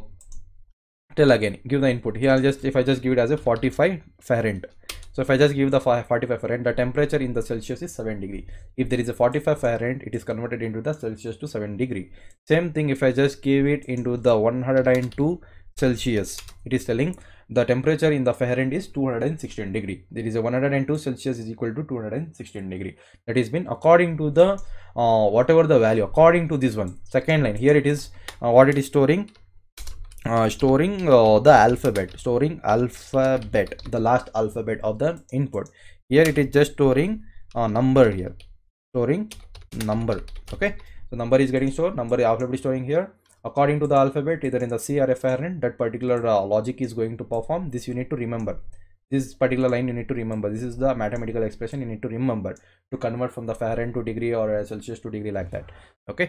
till again give the input here I'll just if I just give it as a 45 Fahrenheit so if I just give the 45 Fahrenheit the temperature in the Celsius is 7 degree if there is a 45 Fahrenheit it is converted into the Celsius to 7 degree same thing if I just give it into the 102 Celsius it is telling the temperature in the Fahrenheit is 216 degree. There is a 102 Celsius is equal to 216 degree. That has been according to the uh, whatever the value according to this one second line here it is uh, what it is storing uh, storing uh, the alphabet storing alphabet the last alphabet of the input here it is just storing a uh, number here storing number okay so number is getting stored number alphabet is storing here according to the alphabet either in the c or f that particular uh, logic is going to perform this you need to remember this particular line you need to remember this is the mathematical expression you need to remember to convert from the Fahrenheit to degree or celsius to degree like that okay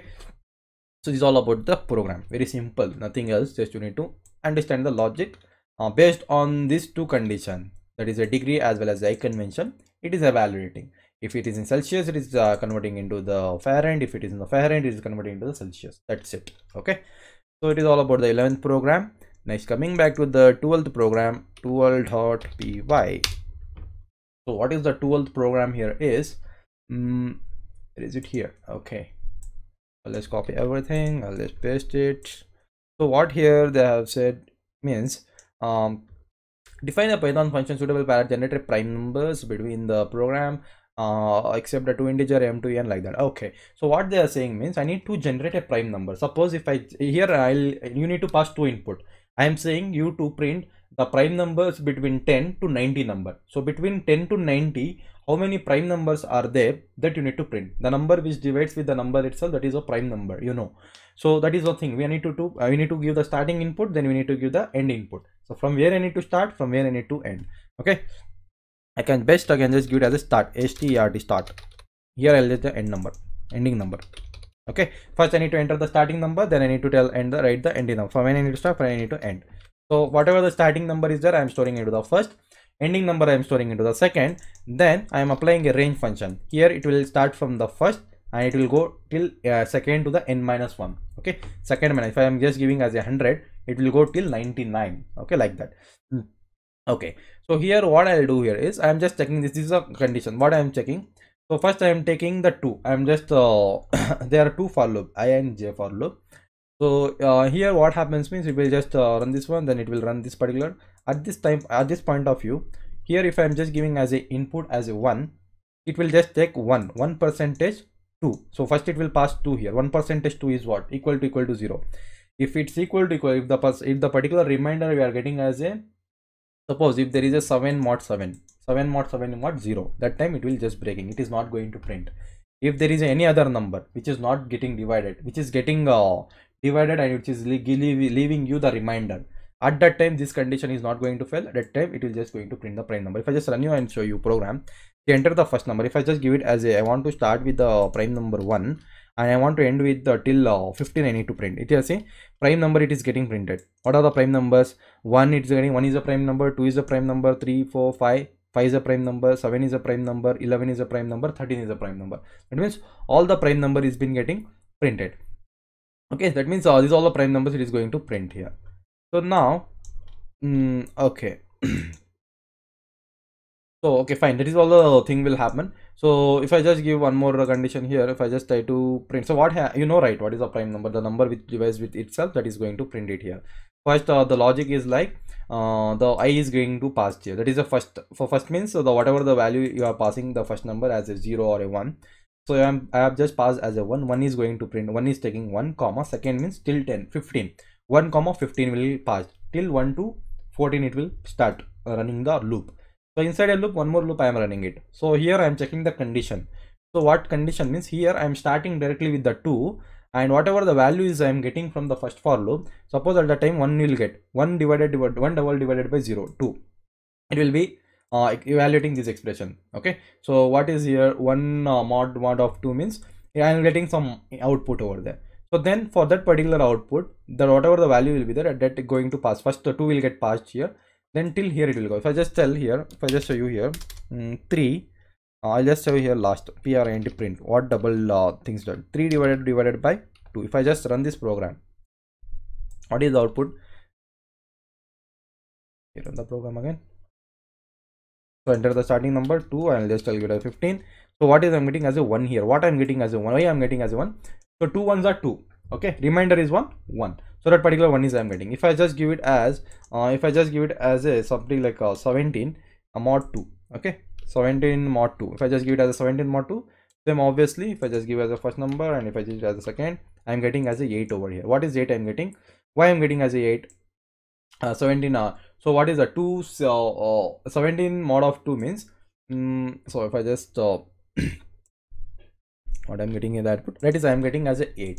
so this is all about the program very simple nothing else just you need to understand the logic uh, based on these two condition that is a degree as well as the convention it is evaluating if it is in celsius it is uh, converting into the fahrenheit if it is in the fahrenheit it is converting into the celsius that's it okay so it is all about the 11th program next coming back to the 12th program 12.py so what is the 12th program here is um, is it here okay uh, let's copy everything and uh, let's paste it so what here they have said means um, define a python function suitable para generate prime numbers between the program uh, except the two integer m to n like that okay so what they are saying means i need to generate a prime number suppose if i here i'll you need to pass two input i am saying you to print the prime numbers between 10 to 90 number so between 10 to 90 how many prime numbers are there that you need to print the number which divides with the number itself that is a prime number you know so that is the thing we need to do uh, we need to give the starting input then we need to give the end input so from where i need to start from where i need to end okay i can best again just give it as a start start start here i'll get the end number ending number okay first i need to enter the starting number then i need to tell and the, write the ending number from when i need to start from when i need to end so whatever the starting number is there i am storing into the first ending number I am storing into the second then I am applying a range function here it will start from the first and it will go till uh, second to the n minus 1 okay second minus if I am just giving as a 100 it will go till 99 okay like that hmm. okay so here what I'll do here is I am just checking this, this is a condition what I am checking so first I am taking the two I am just uh, [COUGHS] there are two for loop I and J for loop so uh, here what happens means it will just uh, run this one then it will run this particular at this time at this point of view here if i'm just giving as a input as a 1 it will just take 1 1 percentage 2 so first it will pass 2 here 1 percentage 2 is what equal to equal to 0 if it's equal to equal if the if the particular remainder we are getting as a suppose if there is a 7 mod 7 7 mod 7 mod 0 that time it will just breaking it is not going to print if there is any other number which is not getting divided which is getting uh, divided and which is leaving you the remainder at that time this condition is not going to fail at that time it will just going to print the prime number if i just run you and show you program you enter the first number if i just give it as a i want to start with the prime number one and i want to end with the uh, till uh, 15 i need to print it will say prime number it is getting printed what are the prime numbers one it's getting one is a prime number two is a prime number three four five 5 is a prime number 7 is a prime number 11 is a prime number 13 is a prime number that means all the prime number is been getting printed okay that means uh, these all the prime numbers it is going to print here so now mm, okay [CLEARS THROAT] so okay fine that is all the thing will happen so if i just give one more condition here if i just try to print so what you know right what is the prime number the number which divides with itself that is going to print it here first uh, the logic is like uh, the i is going to pass here that is the first for first means so the whatever the value you are passing the first number as a zero or a one so i am i have just passed as a one one is going to print one is taking one comma second means till 10 15 1 comma 15 will pass till 1 to 14 it will start running the loop so inside a loop one more loop i am running it so here i am checking the condition so what condition means here i am starting directly with the 2 and whatever the value is i am getting from the first for loop suppose at the time 1 will get 1 divided by 1 double divided by 0 2 it will be uh, evaluating this expression okay so what is here 1 uh, mod mod of 2 means i am getting some output over there so then for that particular output, the whatever the value will be there, that going to pass. First the 2 will get passed here. Then till here it will go. If I just tell here, if I just show you here, um, 3, uh, I'll just show you here last, print, print, what double uh, things done. 3 divided divided by 2. If I just run this program, what is the output? Here run the program again. So enter the starting number 2 and I'll just tell you that 15. So what is I'm getting as a 1 here? What I'm getting as a 1? Why I'm getting as a 1? So two ones are two. Okay, remainder is one one. So that particular one is I'm getting. If I just give it as uh, if I just give it as a something like a uh, 17 a uh, mod 2. Okay, 17 mod 2. If I just give it as a 17 mod 2, then obviously if I just give as a first number and if I give it as a second, I'm getting as a 8 over here. What is 8 I'm getting? Why I'm getting as a 8? Uh, 17 uh, so what is a 2 so uh, uh, 17 mod of 2 means um, so if i just [CLEARS THROAT] what i'm getting is that output that is i am getting as a 8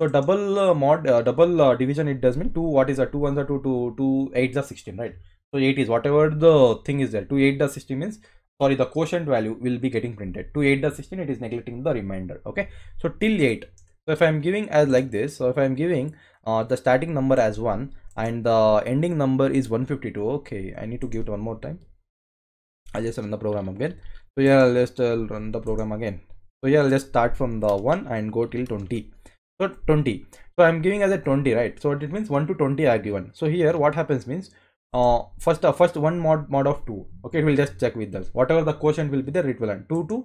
so double uh, mod uh, double uh, division it does mean two what is a two ones are two two two eights are 16 right so 8 is whatever the thing is there two eight does 16 means sorry the quotient value will be getting printed two 8 the 16 it is neglecting the remainder okay so till 8 so if i'm giving as like this so if i'm giving uh, the starting number as 1 and the ending number is 152 okay i need to give it one more time i just run the program again so yeah let's uh, run the program again so yeah will just start from the 1 and go till 20 so 20 so i'm giving as a 20 right so it means 1 to 20 are given so here what happens means uh first uh, first one mod mod of 2 okay it will just check with us whatever the quotient will be there it will run 2 to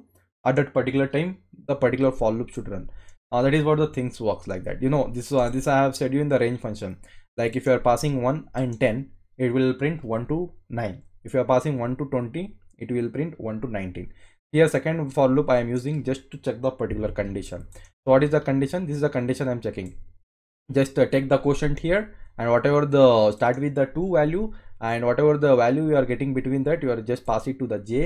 at that particular time the particular for loop should run uh, that is what the things works like that you know this uh, this i have said you in the range function like if you are passing 1 and 10 it will print 1 to 9 if you are passing 1 to 20 it will print 1 to 19 here second for loop i am using just to check the particular condition so what is the condition this is the condition i'm checking just uh, take the quotient here and whatever the start with the 2 value and whatever the value you are getting between that you are just pass it to the j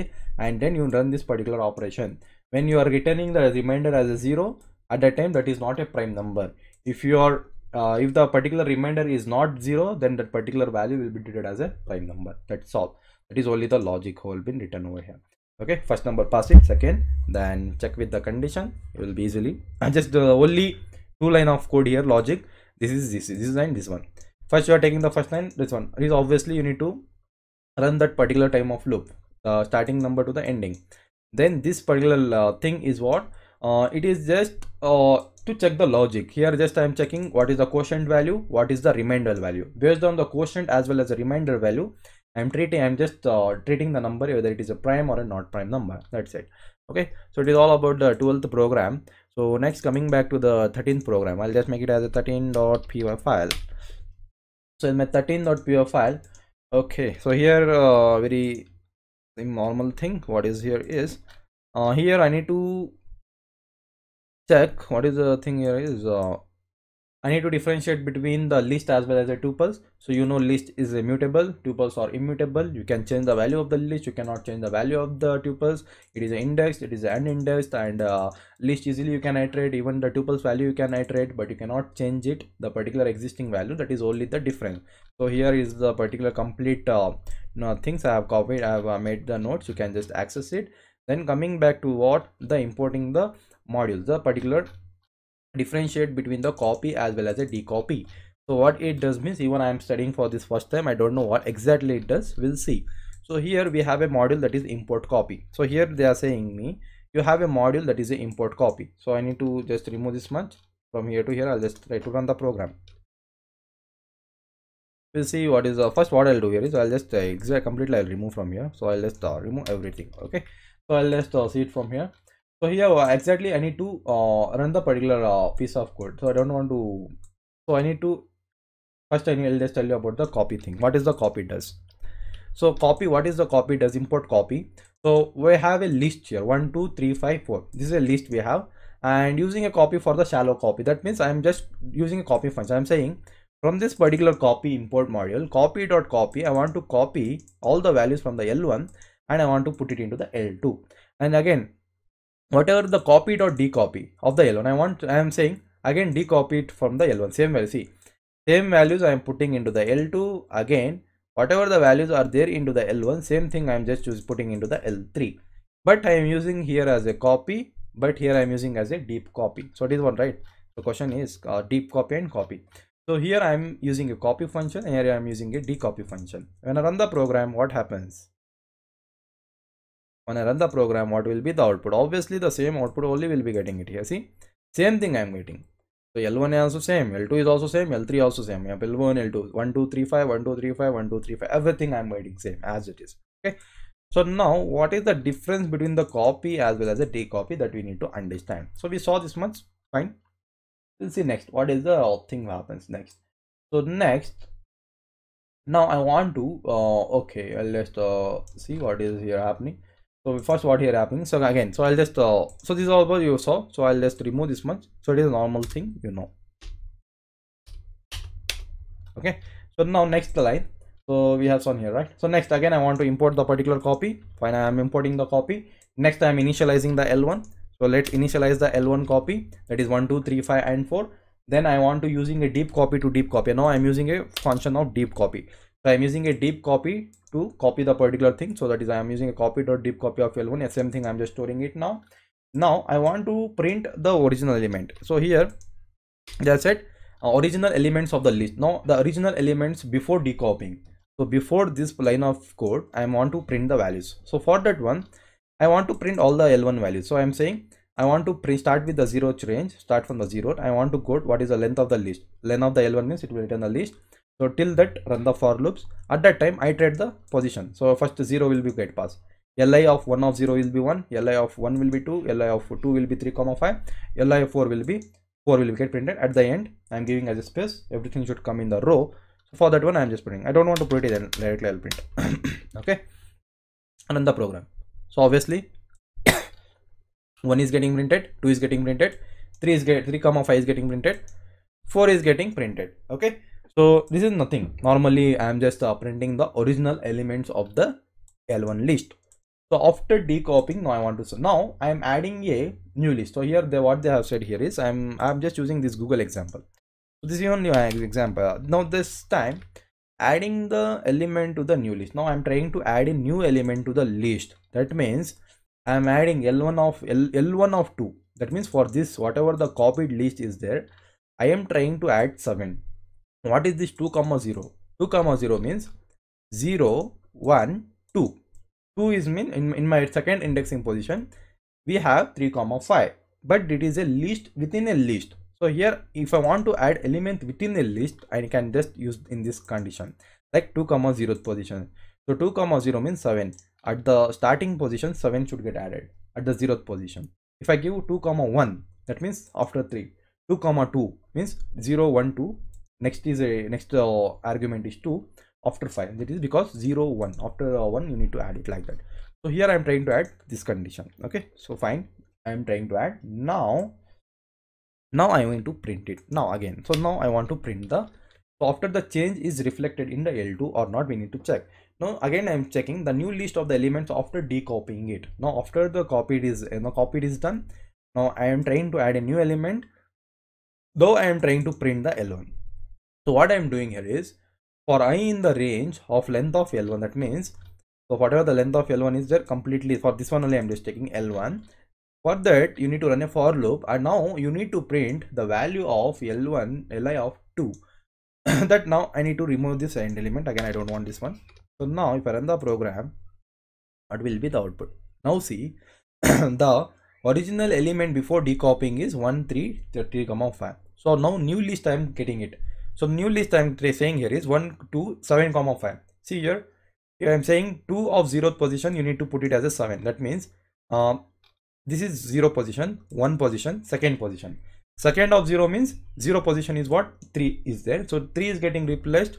and then you run this particular operation when you are returning the remainder as a 0 at that time that is not a prime number if you are uh, if the particular remainder is not 0 then that particular value will be treated as a prime number that's all that is only the logic hole been written over here okay first number pass it, second then check with the condition it will be easily and [LAUGHS] just uh, only two line of code here logic this is this this line this one first you are taking the first line this one is obviously you need to run that particular time of loop uh, starting number to the ending then this particular uh, thing is what uh, it is just uh, to check the logic here just i am checking what is the quotient value what is the remainder value based on the quotient as well as the remainder value i'm treating i'm just uh, treating the number whether it is a prime or a not prime number that's it okay so it is all about the 12th program so next coming back to the 13th program i'll just make it as a 13.py file so in my 13.py file okay so here uh, very normal thing what is here is uh, here i need to check what is the thing here is uh, I need to differentiate between the list as well as the tuples. So you know list is immutable, tuples are immutable. You can change the value of the list, you cannot change the value of the tuples. It is indexed, it is unindexed and uh, list easily you can iterate, even the tuples value you can iterate, but you cannot change it, the particular existing value, that is only the difference. So here is the particular complete uh, you know, things I have copied, I have uh, made the notes, you can just access it. Then coming back to what the importing the modules, the particular differentiate between the copy as well as a decopy so what it does means even i am studying for this first time i don't know what exactly it does we'll see so here we have a module that is import copy so here they are saying me you have a module that is a import copy so i need to just remove this much from here to here i'll just try to run the program we'll see what is the first what i'll do here is i'll just uh, exactly completely i'll remove from here so i'll just uh, remove everything okay so i'll just uh, see it from here so here uh, exactly I need to uh, run the particular uh, piece of code. So I don't want to. So I need to first I need I'll just tell you about the copy thing. What is the copy does? So copy what is the copy does import copy. So we have a list here one two three five four. This is a list we have and using a copy for the shallow copy. That means I'm just using a copy function. I'm saying from this particular copy import module copy dot copy I want to copy all the values from the L1 and I want to put it into the L2 and again whatever the copy dot decopy of the L1 I want I am saying again decopy it from the L1 same value see same values I am putting into the L2 again whatever the values are there into the L1 same thing I am just putting into the L3 but I am using here as a copy but here I am using as a deep copy so it is one right the question is uh, deep copy and copy so here I am using a copy function and here I am using a decopy function when I run the program what happens when I run the program what will be the output obviously the same output only will be getting it here see same thing I am getting so L1 is also same L2 is also same L3 also same yeah, L1 L2 1 2 3 5 1 2 3 5 1 2 3 5 everything I am getting same as it is okay so now what is the difference between the copy as well as the decopy that we need to understand so we saw this much fine we'll see next what is the thing happens next so next now i want to uh, okay let's uh, see what is here happening so first what here happening so again so i'll just uh, so this is all what you saw so i'll just remove this much so it is a normal thing you know okay so now next line so we have some here right so next again i want to import the particular copy fine i am importing the copy next i am initializing the l1 so let's initialize the l1 copy that is 1 2 3 5 and 4 then i want to using a deep copy to deep copy now i'm using a function of deep copy so i'm using a deep copy to copy the particular thing so that is I am using a copy or deep copy of L1 yeah, same thing I'm just storing it now now I want to print the original element so here that's it uh, original elements of the list now the original elements before decopying so before this line of code I want to print the values so for that one I want to print all the L1 values so I'm saying I want to print start with the zeroth range start from the zero I want to go what is the length of the list length of the L1 means it will return the list so till that run the for loops. At that time iterate the position. So first 0 will be get pass. Li of 1 of 0 will be 1, Li of 1 will be 2, Li of 2 will be 3 comma 5, Li of 4 will be 4 will get printed at the end. I'm giving as a space, everything should come in the row. So for that one, I'm just printing. I don't want to print it then directly I'll print. [COUGHS] okay. And then the program. So obviously [COUGHS] 1 is getting printed, 2 is getting printed, 3 is get 3 comma 5 is getting printed, 4 is getting printed. Okay. So this is nothing. Normally I am just uh, printing the original elements of the L1 list. So after decopying, now I want to, so now I am adding a new list. So here they, what they have said here is I'm, I'm just using this Google example. So this is only my example. Now this time adding the element to the new list. Now I'm trying to add a new element to the list. That means I'm adding L1 of L, L1 of 2. That means for this, whatever the copied list is there, I am trying to add 7 what is this 2 comma 0 2 comma 0 means 0 1 2 2 is mean in, in my second indexing position we have 3 comma 5 but it is a list within a list so here if i want to add element within a list i can just use in this condition like 2 comma 0 position so 2 comma 0 means 7 at the starting position 7 should get added at the zeroth position if i give 2 comma 1 that means after 3 2 comma 2 means 0 1 2 next is a next uh, argument is 2 after 5 that is because 0 1 after uh, 1 you need to add it like that so here i am trying to add this condition okay so fine i am trying to add now now i want to print it now again so now i want to print the so after the change is reflected in the l2 or not we need to check now again i am checking the new list of the elements after decopying it now after the copied is you know copied is done now i am trying to add a new element though i am trying to print the l1 so what I'm doing here is for i in the range of length of L1 that means so whatever the length of L1 is there completely for this one only I'm just taking L1 for that you need to run a for loop and now you need to print the value of L1 Li of 2 [CLEARS THROAT] that now I need to remove this end element again I don't want this one so now if I run the program what will be the output now see [CLEARS THROAT] the original element before decopying is 1 3 comma 5 so now new list i'm getting it so new list I'm saying here is 1, 2, 7 comma 5. See here, here I'm saying 2 of 0th position, you need to put it as a 7. That means uh, this is 0 position, 1 position, 2nd position. Second of 0 means 0 position is what? 3 is there. So 3 is getting replaced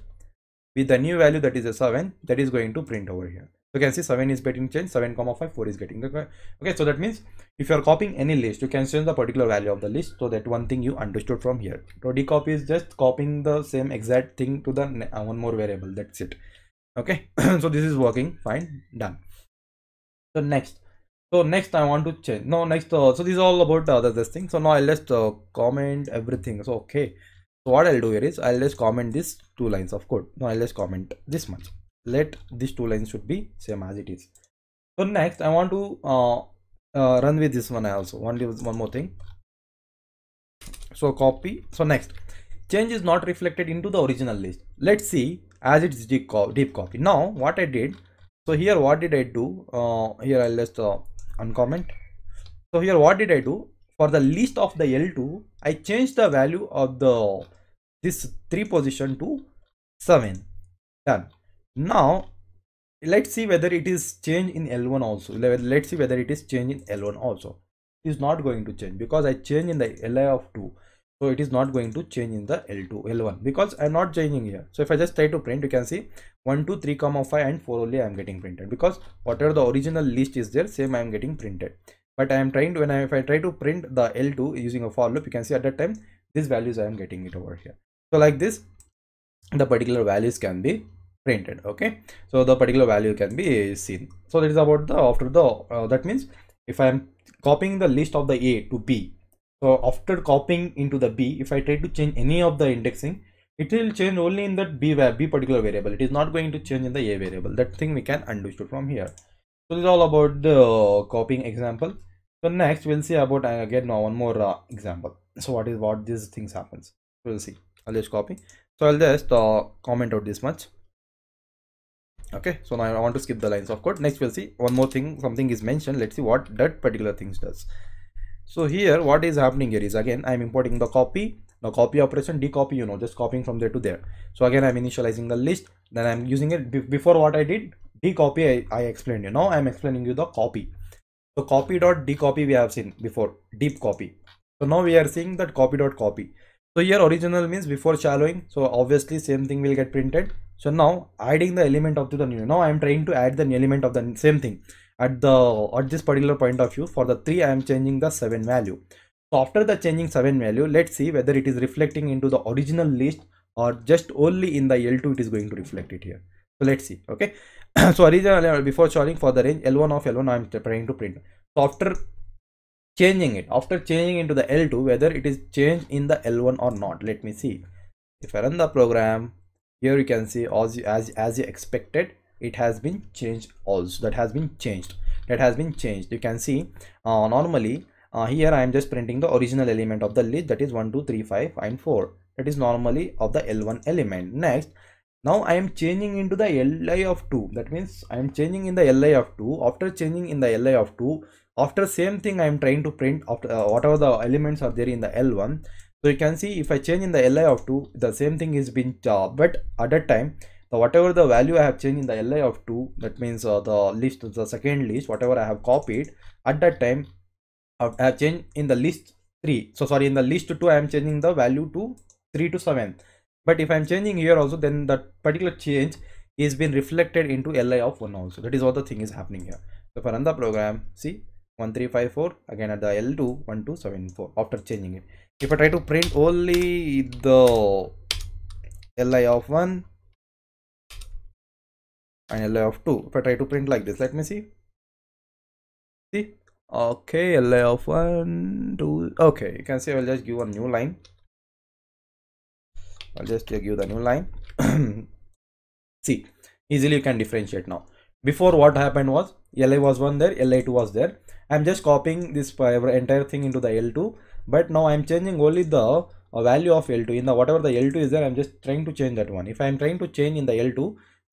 with the new value that is a 7 that is going to print over here you can see 7 is getting changed 7 comma 5 4 is getting okay okay so that means if you are copying any list you can change the particular value of the list so that one thing you understood from here so decopy is just copying the same exact thing to the uh, one more variable that's it okay [CLEARS THROAT] so this is working fine done so next so next i want to change no next uh, so this is all about the other this thing so now i'll just uh, comment everything so okay so what i'll do here is i'll just comment these two lines of code now i'll just comment this much let these two lines should be same as it is so next i want to uh, uh, run with this one also only one more thing so copy so next change is not reflected into the original list let's see as it's deep, co deep copy now what i did so here what did i do uh, here i'll just uh, uncomment so here what did i do for the list of the l2 i changed the value of the this three position to 7 done now let's see whether it is change in l1 also let's see whether it is change in l1 also it is not going to change because i change in the li of 2 so it is not going to change in the l2 l1 because i'm not changing here so if i just try to print you can see 1 2 3 comma 5 and 4 only i'm getting printed because whatever the original list is there same i'm getting printed but i am trying to when i if i try to print the l2 using a for loop you can see at that time these values i am getting it over here so like this the particular values can be printed okay so the particular value can be seen so that is about the after the uh, that means if i am copying the list of the a to b so after copying into the b if i try to change any of the indexing it will change only in that b b particular variable it is not going to change in the a variable that thing we can understood from here so this is all about the uh, copying example so next we'll see about uh, again now one more uh, example so what is what these things happens we'll see i'll just copy so i'll just uh, comment out this much okay so now i want to skip the lines of code next we'll see one more thing something is mentioned let's see what that particular things does so here what is happening here is again i'm importing the copy now copy operation decopy you know just copying from there to there so again i'm initializing the list then i'm using it before what i did decopy I, I explained you now i'm explaining you the copy so copy dot decopy we have seen before deep copy so now we are seeing that copy dot copy so here original means before shallowing so obviously same thing will get printed so now adding the element of the new now i am trying to add the element of the same thing at the at this particular point of view for the 3 i am changing the 7 value so after the changing 7 value let's see whether it is reflecting into the original list or just only in the l2 it is going to reflect it here so let's see okay [COUGHS] so originally uh, before showing for the range l1 of l1 i'm trying to print so after changing it after changing into the l2 whether it is changed in the l1 or not let me see if i run the program here you can see as as as you expected it has been changed also that has been changed that has been changed you can see uh, normally uh, here i am just printing the original element of the list that is 1 2 3 5 and 4 that is normally of the l1 element next now i am changing into the li of 2 that means i am changing in the li of 2 after changing in the li of 2 after same thing i am trying to print after uh, whatever the elements are there in the l1 so you can see if i change in the li of 2 the same thing is been uh, but at that time the whatever the value i have changed in the li of 2 that means uh, the list the second list whatever i have copied at that time i have changed in the list 3 so sorry in the list 2 i am changing the value to 3 to 7 but if i'm changing here also then that particular change is being reflected into li of 1 also that is what the thing is happening here so for another program see 1354 again at the l2 1274 after changing it if I try to print only the li of 1 and li of 2 if I try to print like this let me see see okay li of 1 2 okay you can see I will just give a new line I'll just give the new line [CLEARS THROAT] see easily you can differentiate now before what happened was li was 1 there li2 was there i'm just copying this uh, entire thing into the l2 but now i'm changing only the uh, value of l2 in the whatever the l2 is there i'm just trying to change that one if i'm trying to change in the l2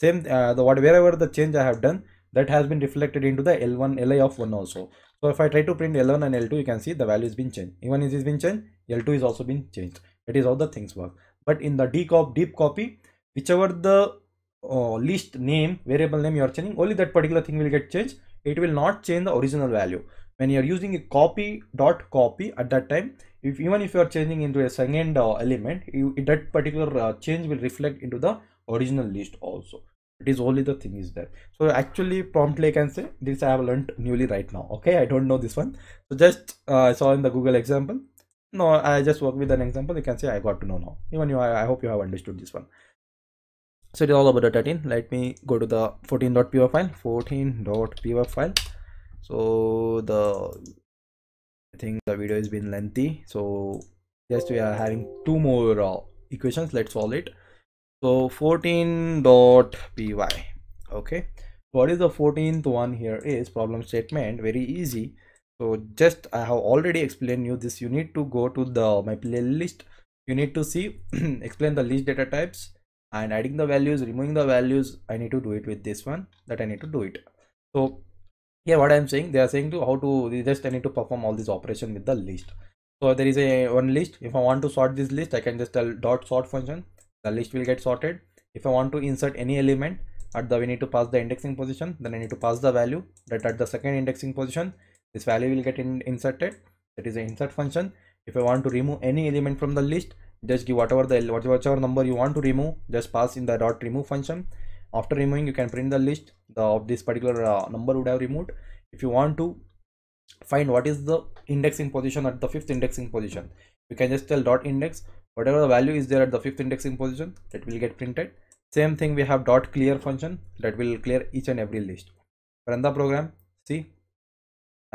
same uh, the what wherever the change i have done that has been reflected into the l1 li of 1 also so if i try to print l1 and l2 you can see the value has been changed even is been changed l2 is also been changed that is how the things work but in the decop deep copy whichever the uh, list name variable name you are changing only that particular thing will get changed it will not change the original value when you're using a copy dot copy at that time if even if you are changing into a second uh, element you, that particular uh, change will reflect into the original list also it is only the thing is there so actually promptly i can say this i have learned newly right now okay i don't know this one so just uh, i saw in the google example no i just work with an example you can say i got to know now even you i, I hope you have understood this one so it is all about the 13 let me go to the 14.py file 14.py file so the I think the video has been lengthy so just we are having two more uh, equations let's solve it so 14 dot py okay what is the 14th one here is problem statement very easy so just I have already explained you this you need to go to the my playlist you need to see [CLEARS THROAT] explain the list data types and adding the values removing the values I need to do it with this one that I need to do it so yeah what i'm saying they are saying to how to just i need to perform all this operation with the list so there is a one list if i want to sort this list i can just tell dot sort function the list will get sorted if i want to insert any element at the we need to pass the indexing position then i need to pass the value that at the second indexing position this value will get in, inserted that is the insert function if i want to remove any element from the list just give whatever the whatever number you want to remove just pass in the dot remove function after removing you can print the list the, of this particular uh, number would have removed if you want to find what is the indexing position at the fifth indexing position you can just tell dot index whatever the value is there at the fifth indexing position that will get printed same thing we have dot clear function that will clear each and every list run the program see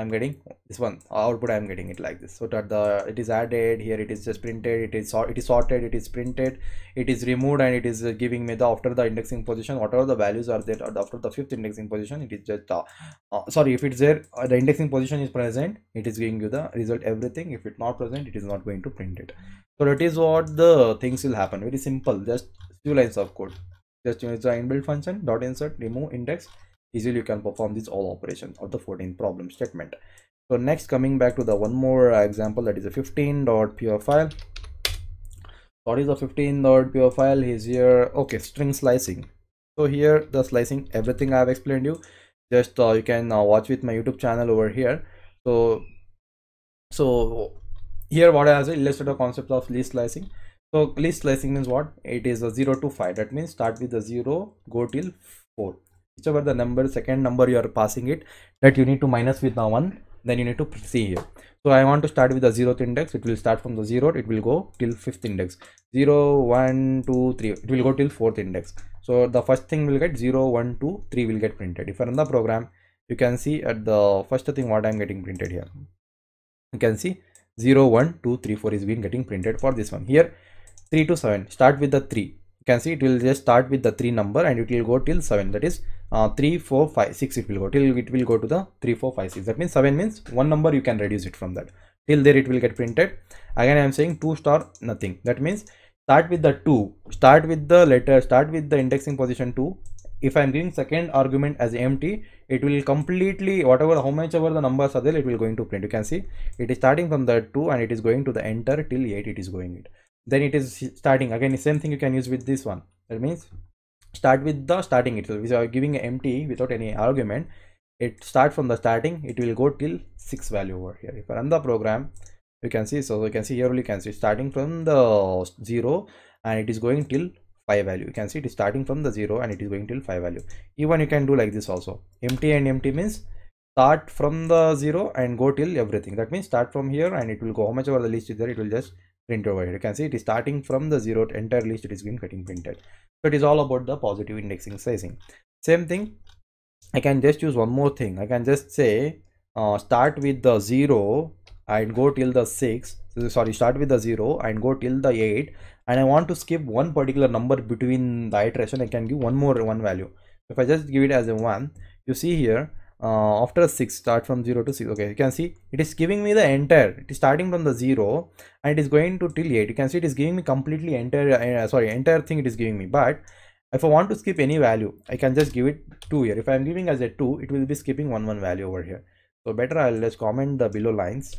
i'm getting this one output i'm getting it like this so that the it is added here it is just printed it is it is sorted it is printed it is removed and it is uh, giving me the after the indexing position whatever the values are there uh, after the fifth indexing position it is just the uh, sorry if it's there uh, the indexing position is present it is giving you the result everything if it's not present it is not going to print it so that is what the things will happen very simple just two lines of code just use the inbuilt function dot insert remove index easily you can perform these all operations of the 14 problem statement so next coming back to the one more example that is a 15 dot pure file what is a 15 dot pure file is here okay string slicing so here the slicing everything i have explained you just uh, you can uh, watch with my youtube channel over here so so here what i have illustrated the concept of list slicing so list slicing means what it is a 0 to 5 that means start with the 0 go till 4 whichever the number second number you are passing it that you need to minus with the one then you need to see here so i want to start with the zeroth index it will start from the zero it will go till fifth index Zero, one, two, three. it will go till fourth index so the first thing will get zero, one, two, three will get printed if i run the program you can see at the first thing what i'm getting printed here you can see zero, one, two, three, four is being getting printed for this one here 3 to 7 start with the 3 can see it will just start with the 3 number and it will go till 7 that is uh, it will go till it will go to the three, four, five, six. that means 7 means one number you can reduce it from that till there it will get printed again i am saying 2 star nothing that means start with the 2 start with the letter start with the indexing position 2 if i am giving second argument as empty it will completely whatever how much ever the numbers are there it will going to print you can see it is starting from the 2 and it is going to the enter till 8 it is going it then it is starting again same thing you can use with this one that means start with the starting itself so giving empty without any argument it start from the starting it will go till 6 value over here if i run the program you can see so you can see here you can see starting from the 0 and it is going till 5 value you can see it is starting from the 0 and it is going till 5 value even you can do like this also empty and empty means start from the 0 and go till everything that means start from here and it will go how much over the list is there it will just print over here you can see it is starting from the zero entire list it is being getting printed so it is all about the positive indexing sizing same thing i can just use one more thing i can just say uh, start with the zero and go till the six sorry start with the zero and go till the eight and i want to skip one particular number between the iteration i can give one more one value if i just give it as a one you see here uh, after 6 start from 0 to 6 okay you can see it is giving me the entire it is starting from the 0 and it is going to till 8 you can see it is giving me completely entire uh, sorry entire thing it is giving me but if I want to skip any value I can just give it 2 here if I am giving as a 2 it will be skipping one one value over here so better I'll just comment the below lines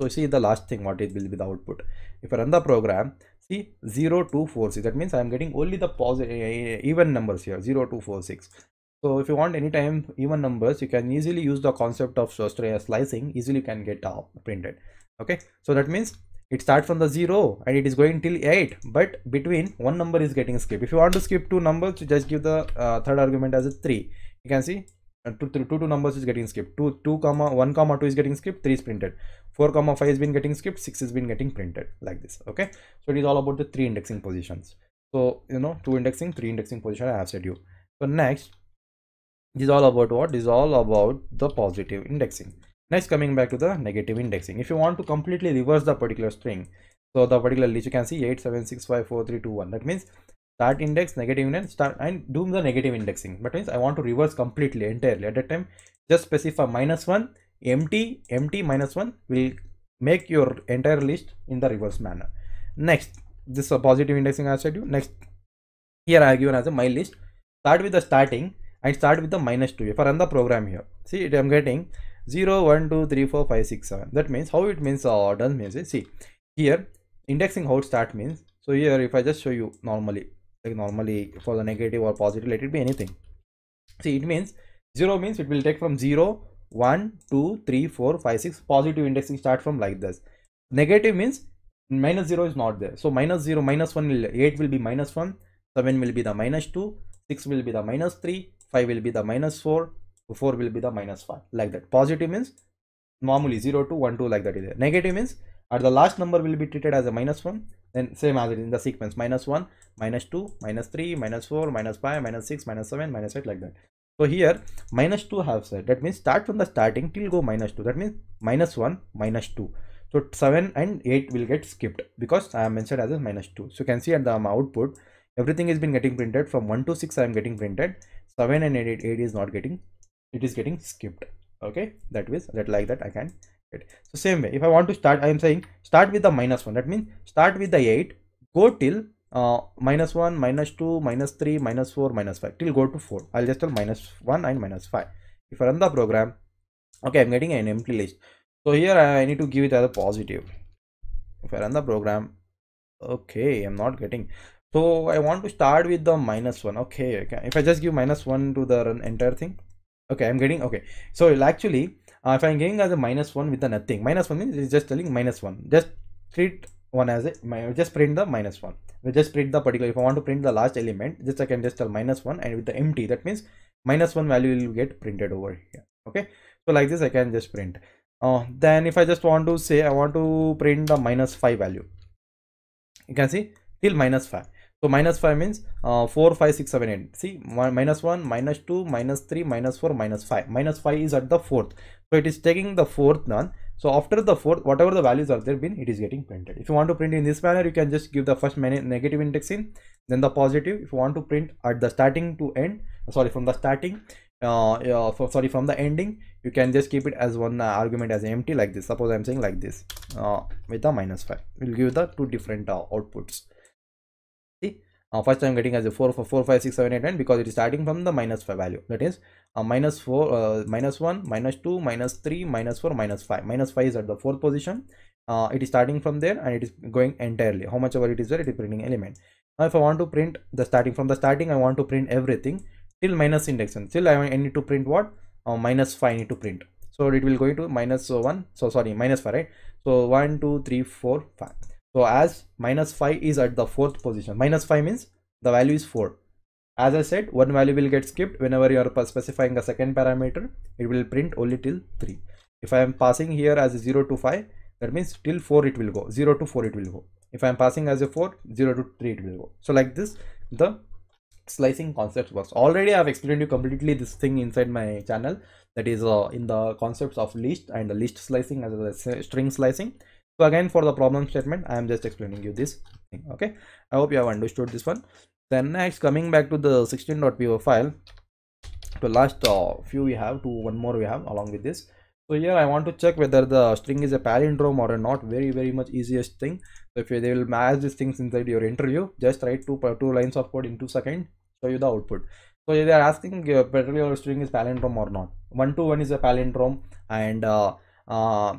so see the last thing what it will be the output if I run the program see zero two four six. that means I am getting only the positive even numbers here Zero two four six. So if you want any time even numbers, you can easily use the concept of slicing, easily can get uh, printed. Okay, so that means it starts from the 0 and it is going till 8 but between one number is getting skipped if you want to skip two numbers you just give the uh, third argument as a 3 you can see uh, two, three, two, two numbers is getting skipped 2 2 comma 1 comma 2 is getting skipped 3 is printed 4 comma 5 has been getting skipped 6 has been getting printed like this okay so it is all about the three indexing positions so you know two indexing three indexing position i have said you so next this is all about what this is all about the positive indexing next coming back to the negative indexing if you want to completely reverse the particular string so the particular list you can see 87654321 that means start index and start and do the negative indexing that means i want to reverse completely entirely at that time just specify minus one empty empty minus one will make your entire list in the reverse manner next this is a positive indexing i said you next here i have given as a my list start with the starting and start with the minus 2 if I run the program here see it I'm getting 0 1 2 3 4 5 6 7 that means how it means uh, done means it. Eh, see here indexing how it start means so here if I just show you normally like normally for the negative or positive let it be anything see it means 0 means it will take from 0 1 2 3 4 5 6 positive indexing start from like this negative means minus 0 is not there so minus 0 minus 1 will 8 will be minus 1 7 will be the minus 2 6 will be the minus 3 5 will be the minus 4 4 will be the minus 5 like that positive means normally 0 to 1 2 like that is there. negative means at the last number will be treated as a minus 1 then same as it in the sequence minus 1 minus 2 minus 3 minus 4 minus 5 minus 6 minus 7 minus 8 like that so here minus 2 have said that means start from the starting till go minus 2 that means minus 1 minus 2 so 7 and 8 will get skipped because I am mentioned as a minus 2 so you can see at the output everything has been getting printed from 1 to 6 I am getting printed 7 and 8, 8 is not getting it is getting skipped okay that means that like that i can get so same way if i want to start i am saying start with the minus 1 that means start with the 8 go till uh, minus 1 minus 2 minus 3 minus 4 minus 5 till go to 4 i'll just tell minus 1 and minus 5 if i run the program okay i'm getting an empty list so here i need to give it as a positive if i run the program okay i'm not getting so I want to start with the minus one. Okay, okay. If I just give minus one to the entire thing. Okay, I'm getting okay. So it'll actually, uh, if I'm getting as a minus one with the nothing, minus one means it's just telling minus one. Just treat one as a just print the minus one. We just print the particular. If I want to print the last element, just I can just tell minus one and with the empty, that means minus one value will get printed over here. Okay, so like this I can just print. Uh, then if I just want to say I want to print the minus five value, you can see till minus five so minus 5 means uh, 4, 5, 6, 7, 8. See, minus 1, minus 2, minus 3, minus 4, minus 5. Minus 5 is at the fourth. So it is taking the fourth none. So after the fourth, whatever the values are there been, it is getting printed. If you want to print in this manner, you can just give the first negative index in, then the positive. If you want to print at the starting to end, sorry, from the starting, uh, uh for, sorry, from the ending, you can just keep it as one uh, argument as empty like this. Suppose I'm saying like this uh, with a minus 5. five, will give the two different uh, outputs uh, first i'm getting as a 4 4 5 6 7 8 9 because it is starting from the minus 5 value that is uh, minus 4 uh, minus 1 minus 2 minus 3 minus 4 minus 5 minus 5 is at the fourth position uh, it is starting from there and it is going entirely how much ever it is there it is printing element now if i want to print the starting from the starting i want to print everything till minus index and still i need to print what uh, minus 5 I need to print so it will go to minus 1 so sorry minus 5 right so 1 2 3 4 5 so as minus 5 is at the fourth position, minus 5 means the value is 4. As I said, one value will get skipped whenever you are specifying a second parameter, it will print only till 3. If I am passing here as 0 to 5, that means till 4 it will go, 0 to 4 it will go. If I am passing as a 4, 0 to 3 it will go. So like this, the slicing concept works. Already I have explained you completely this thing inside my channel that is uh, in the concepts of list and the list slicing as well as uh, string slicing so again for the problem statement i am just explaining you this thing okay i hope you have understood this one then next coming back to the 16.po file the last uh, few we have to one more we have along with this so here i want to check whether the string is a palindrome or not very very much easiest thing so if you, they will match these things inside your interview just write two two lines of code in two seconds show you the output so they are asking uh, whether your string is palindrome or not one to one is a palindrome and uh, uh,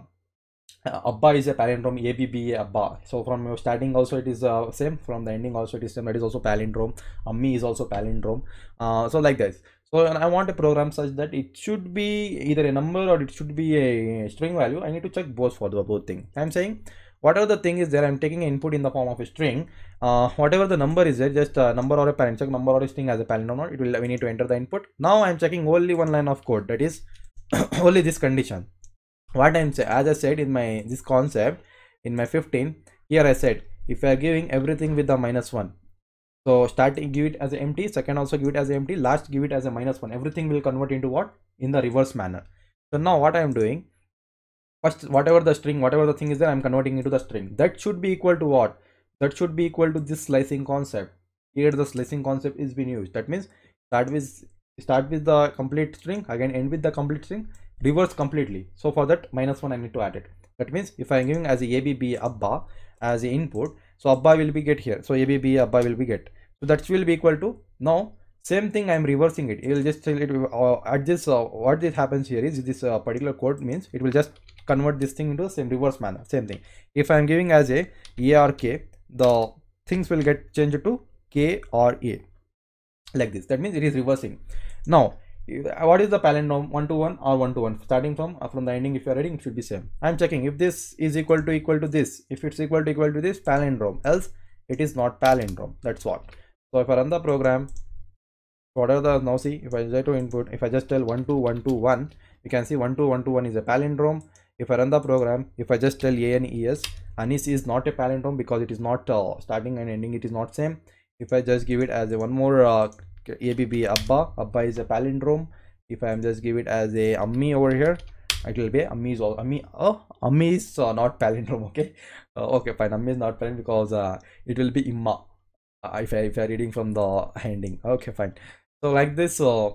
uh, abba is a palindrome abba abba so from starting also it is uh, same from the ending also it is same that is also palindrome ammi is also palindrome uh, so like this so i want a program such that it should be either a number or it should be a string value i need to check both for the both thing i'm saying whatever the thing is there i'm taking input in the form of a string uh, whatever the number is there just a number or a parent check number or a string as a palindrome it will we need to enter the input now i'm checking only one line of code that is [COUGHS] only this condition what i'm as i said in my this concept in my 15 here i said if you are giving everything with the minus one so starting give it as empty second also give it as empty last give it as a minus one everything will convert into what in the reverse manner so now what i am doing first whatever the string whatever the thing is there i'm converting into the string that should be equal to what that should be equal to this slicing concept here the slicing concept is being used that means start with start with the complete string again end with the complete string reverse completely. So for that minus 1 I need to add it. That means if I am giving as a ABB Abba as a input, so Abba will be get here. So ABB Abba will be get. So that will be equal to now same thing I am reversing it. It will just it uh, at this uh, what this happens here is this uh, particular code means it will just convert this thing into the same reverse manner. Same thing. If I am giving as a ARK, the things will get changed to K or A like this. That means it is reversing. Now uh, what is the palindrome one to one or one to one starting from uh, from the ending if you are reading it should be same i'm checking if this is equal to equal to this if it's equal to equal to this palindrome else it is not palindrome that's what so if i run the program what are the now see if i try to input if i just tell one two one two one you can see one two one two one is a palindrome if i run the program if i just tell a and es anis is not a palindrome because it is not uh, starting and ending it is not same if i just give it as a one more uh, okay, abb abba abba is a palindrome if i am just give it as a ammi over here it will be ammi is all ammi oh ammi is uh, not palindrome [LAUGHS] okay uh, okay fine ammi is not palindrome because uh, it will be imma uh, if, I, if i reading from the handing okay fine so like this so uh,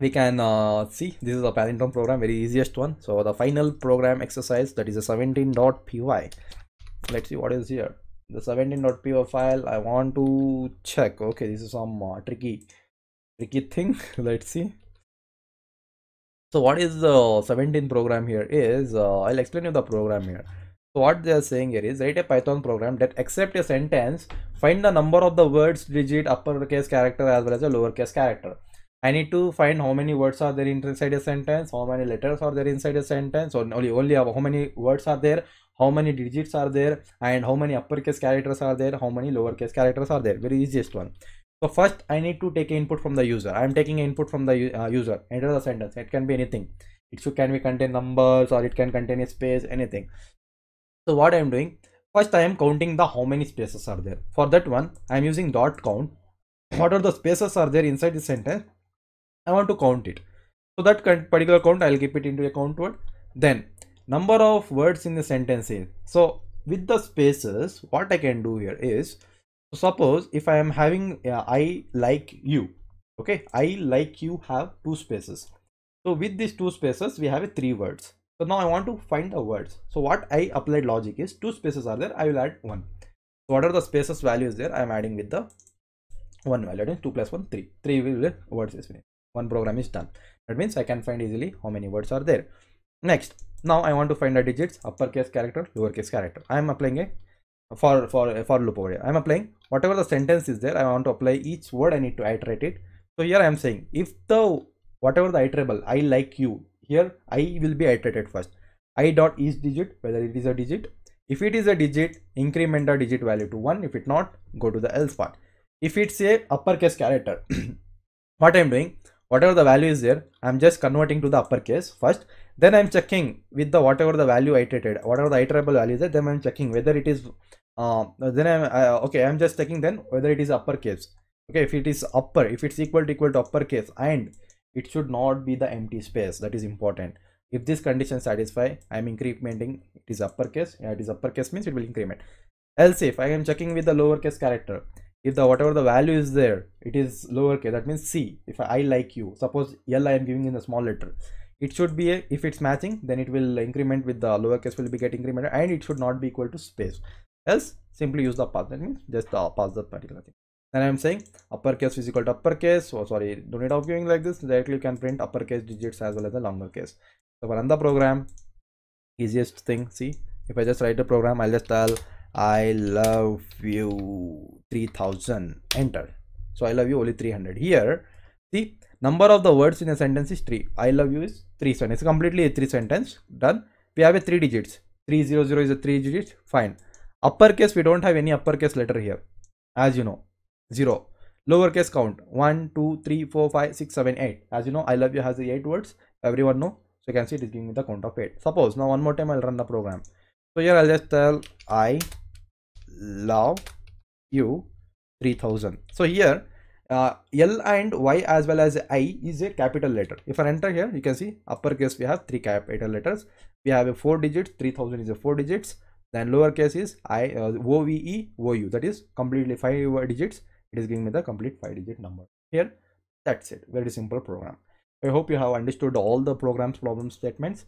we can uh, see this is a palindrome program very easiest one so the final program exercise that is a 17.py let's see what is here the 17.py file i want to check okay this is some uh, tricky tricky thing [LAUGHS] let's see so what is the 17 program here is uh, i'll explain you the program here so what they are saying here is write a python program that accept a sentence find the number of the words digit uppercase character as well as a lowercase character I need to find how many words are there inside a sentence, how many letters are there inside a sentence, or only only how many words are there how many digits are there and how many uppercase characters are there how many lowercase characters are there very easiest one so first i need to take input from the user i am taking input from the uh, user enter the sentence it can be anything it should can be contain numbers or it can contain a space anything so what i am doing first i am counting the how many spaces are there for that one i am using dot count what are the spaces are there inside the sentence i want to count it so that particular count i'll keep it into a count word then number of words in the sentence is so with the spaces what i can do here is suppose if i am having uh, i like you okay i like you have two spaces so with these two spaces we have three words so now i want to find the words so what i applied logic is two spaces are there i will add one so what are the spaces values there i am adding with the one value that is 2 plus 1 3 3 will words is finished one program is done that means i can find easily how many words are there next now i want to find the digits uppercase character lowercase character i am applying a for for for loop over here i'm applying whatever the sentence is there i want to apply each word i need to iterate it so here i am saying if the whatever the iterable i like you here i will be iterated first i dot each digit whether it is a digit if it is a digit increment the digit value to 1 if it not go to the else part if it's a uppercase character [COUGHS] what i'm doing whatever the value is there i'm just converting to the uppercase first then i'm checking with the whatever the value iterated whatever the iterable value is then i'm checking whether it is uh, then i'm uh, okay i'm just checking then whether it is uppercase okay if it is upper if it's equal to equal to uppercase and it should not be the empty space that is important if this condition satisfy i am incrementing it is uppercase yeah, it is uppercase means it will increment else if i am checking with the lowercase character if the whatever the value is there it is lowercase that means c if i like you suppose l i am giving in the small letter it should be a, if it's matching then it will increment with the lowercase will be get incremented and it should not be equal to space else simply use the path that means just uh, pass the particular thing then i'm saying uppercase is equal to uppercase oh sorry don't need of like this directly you can print uppercase digits as well as the longer case so run the program easiest thing see if i just write a program i'll just tell i love you 3000 enter so i love you only 300 here see Number of the words in a sentence is 3. I love you is 3 sentence. Completely a 3 sentence. Done. We have a 3 digits. 300 is a 3 digits. Fine. Uppercase, we don't have any uppercase letter here. As you know. 0. Lowercase count. 1, 2, 3, 4, 5, 6, 7, 8. As you know, I love you has 8 words. Everyone know. So you can see it is giving me the count of 8. Suppose now one more time I'll run the program. So here I'll just tell I love you 3000. So here uh, L and Y as well as I is a capital letter. If I enter here, you can see uppercase we have three capital letters. We have a four digits, 3000 is a four digits. Then lowercase is I, uh, OVE, That is completely five digits. It is giving me the complete five digit number. Here, that's it. Very simple program. I hope you have understood all the programs, problem statements.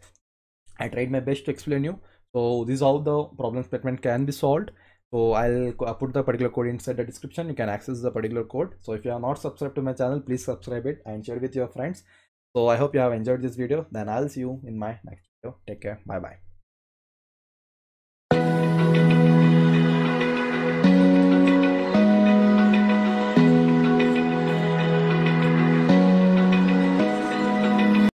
I tried my best to explain you. So this is how the problem statement can be solved so I'll put the particular code inside the description. You can access the particular code. So if you are not subscribed to my channel, please subscribe it and share with your friends. So I hope you have enjoyed this video. Then I'll see you in my next video. Take care. Bye bye.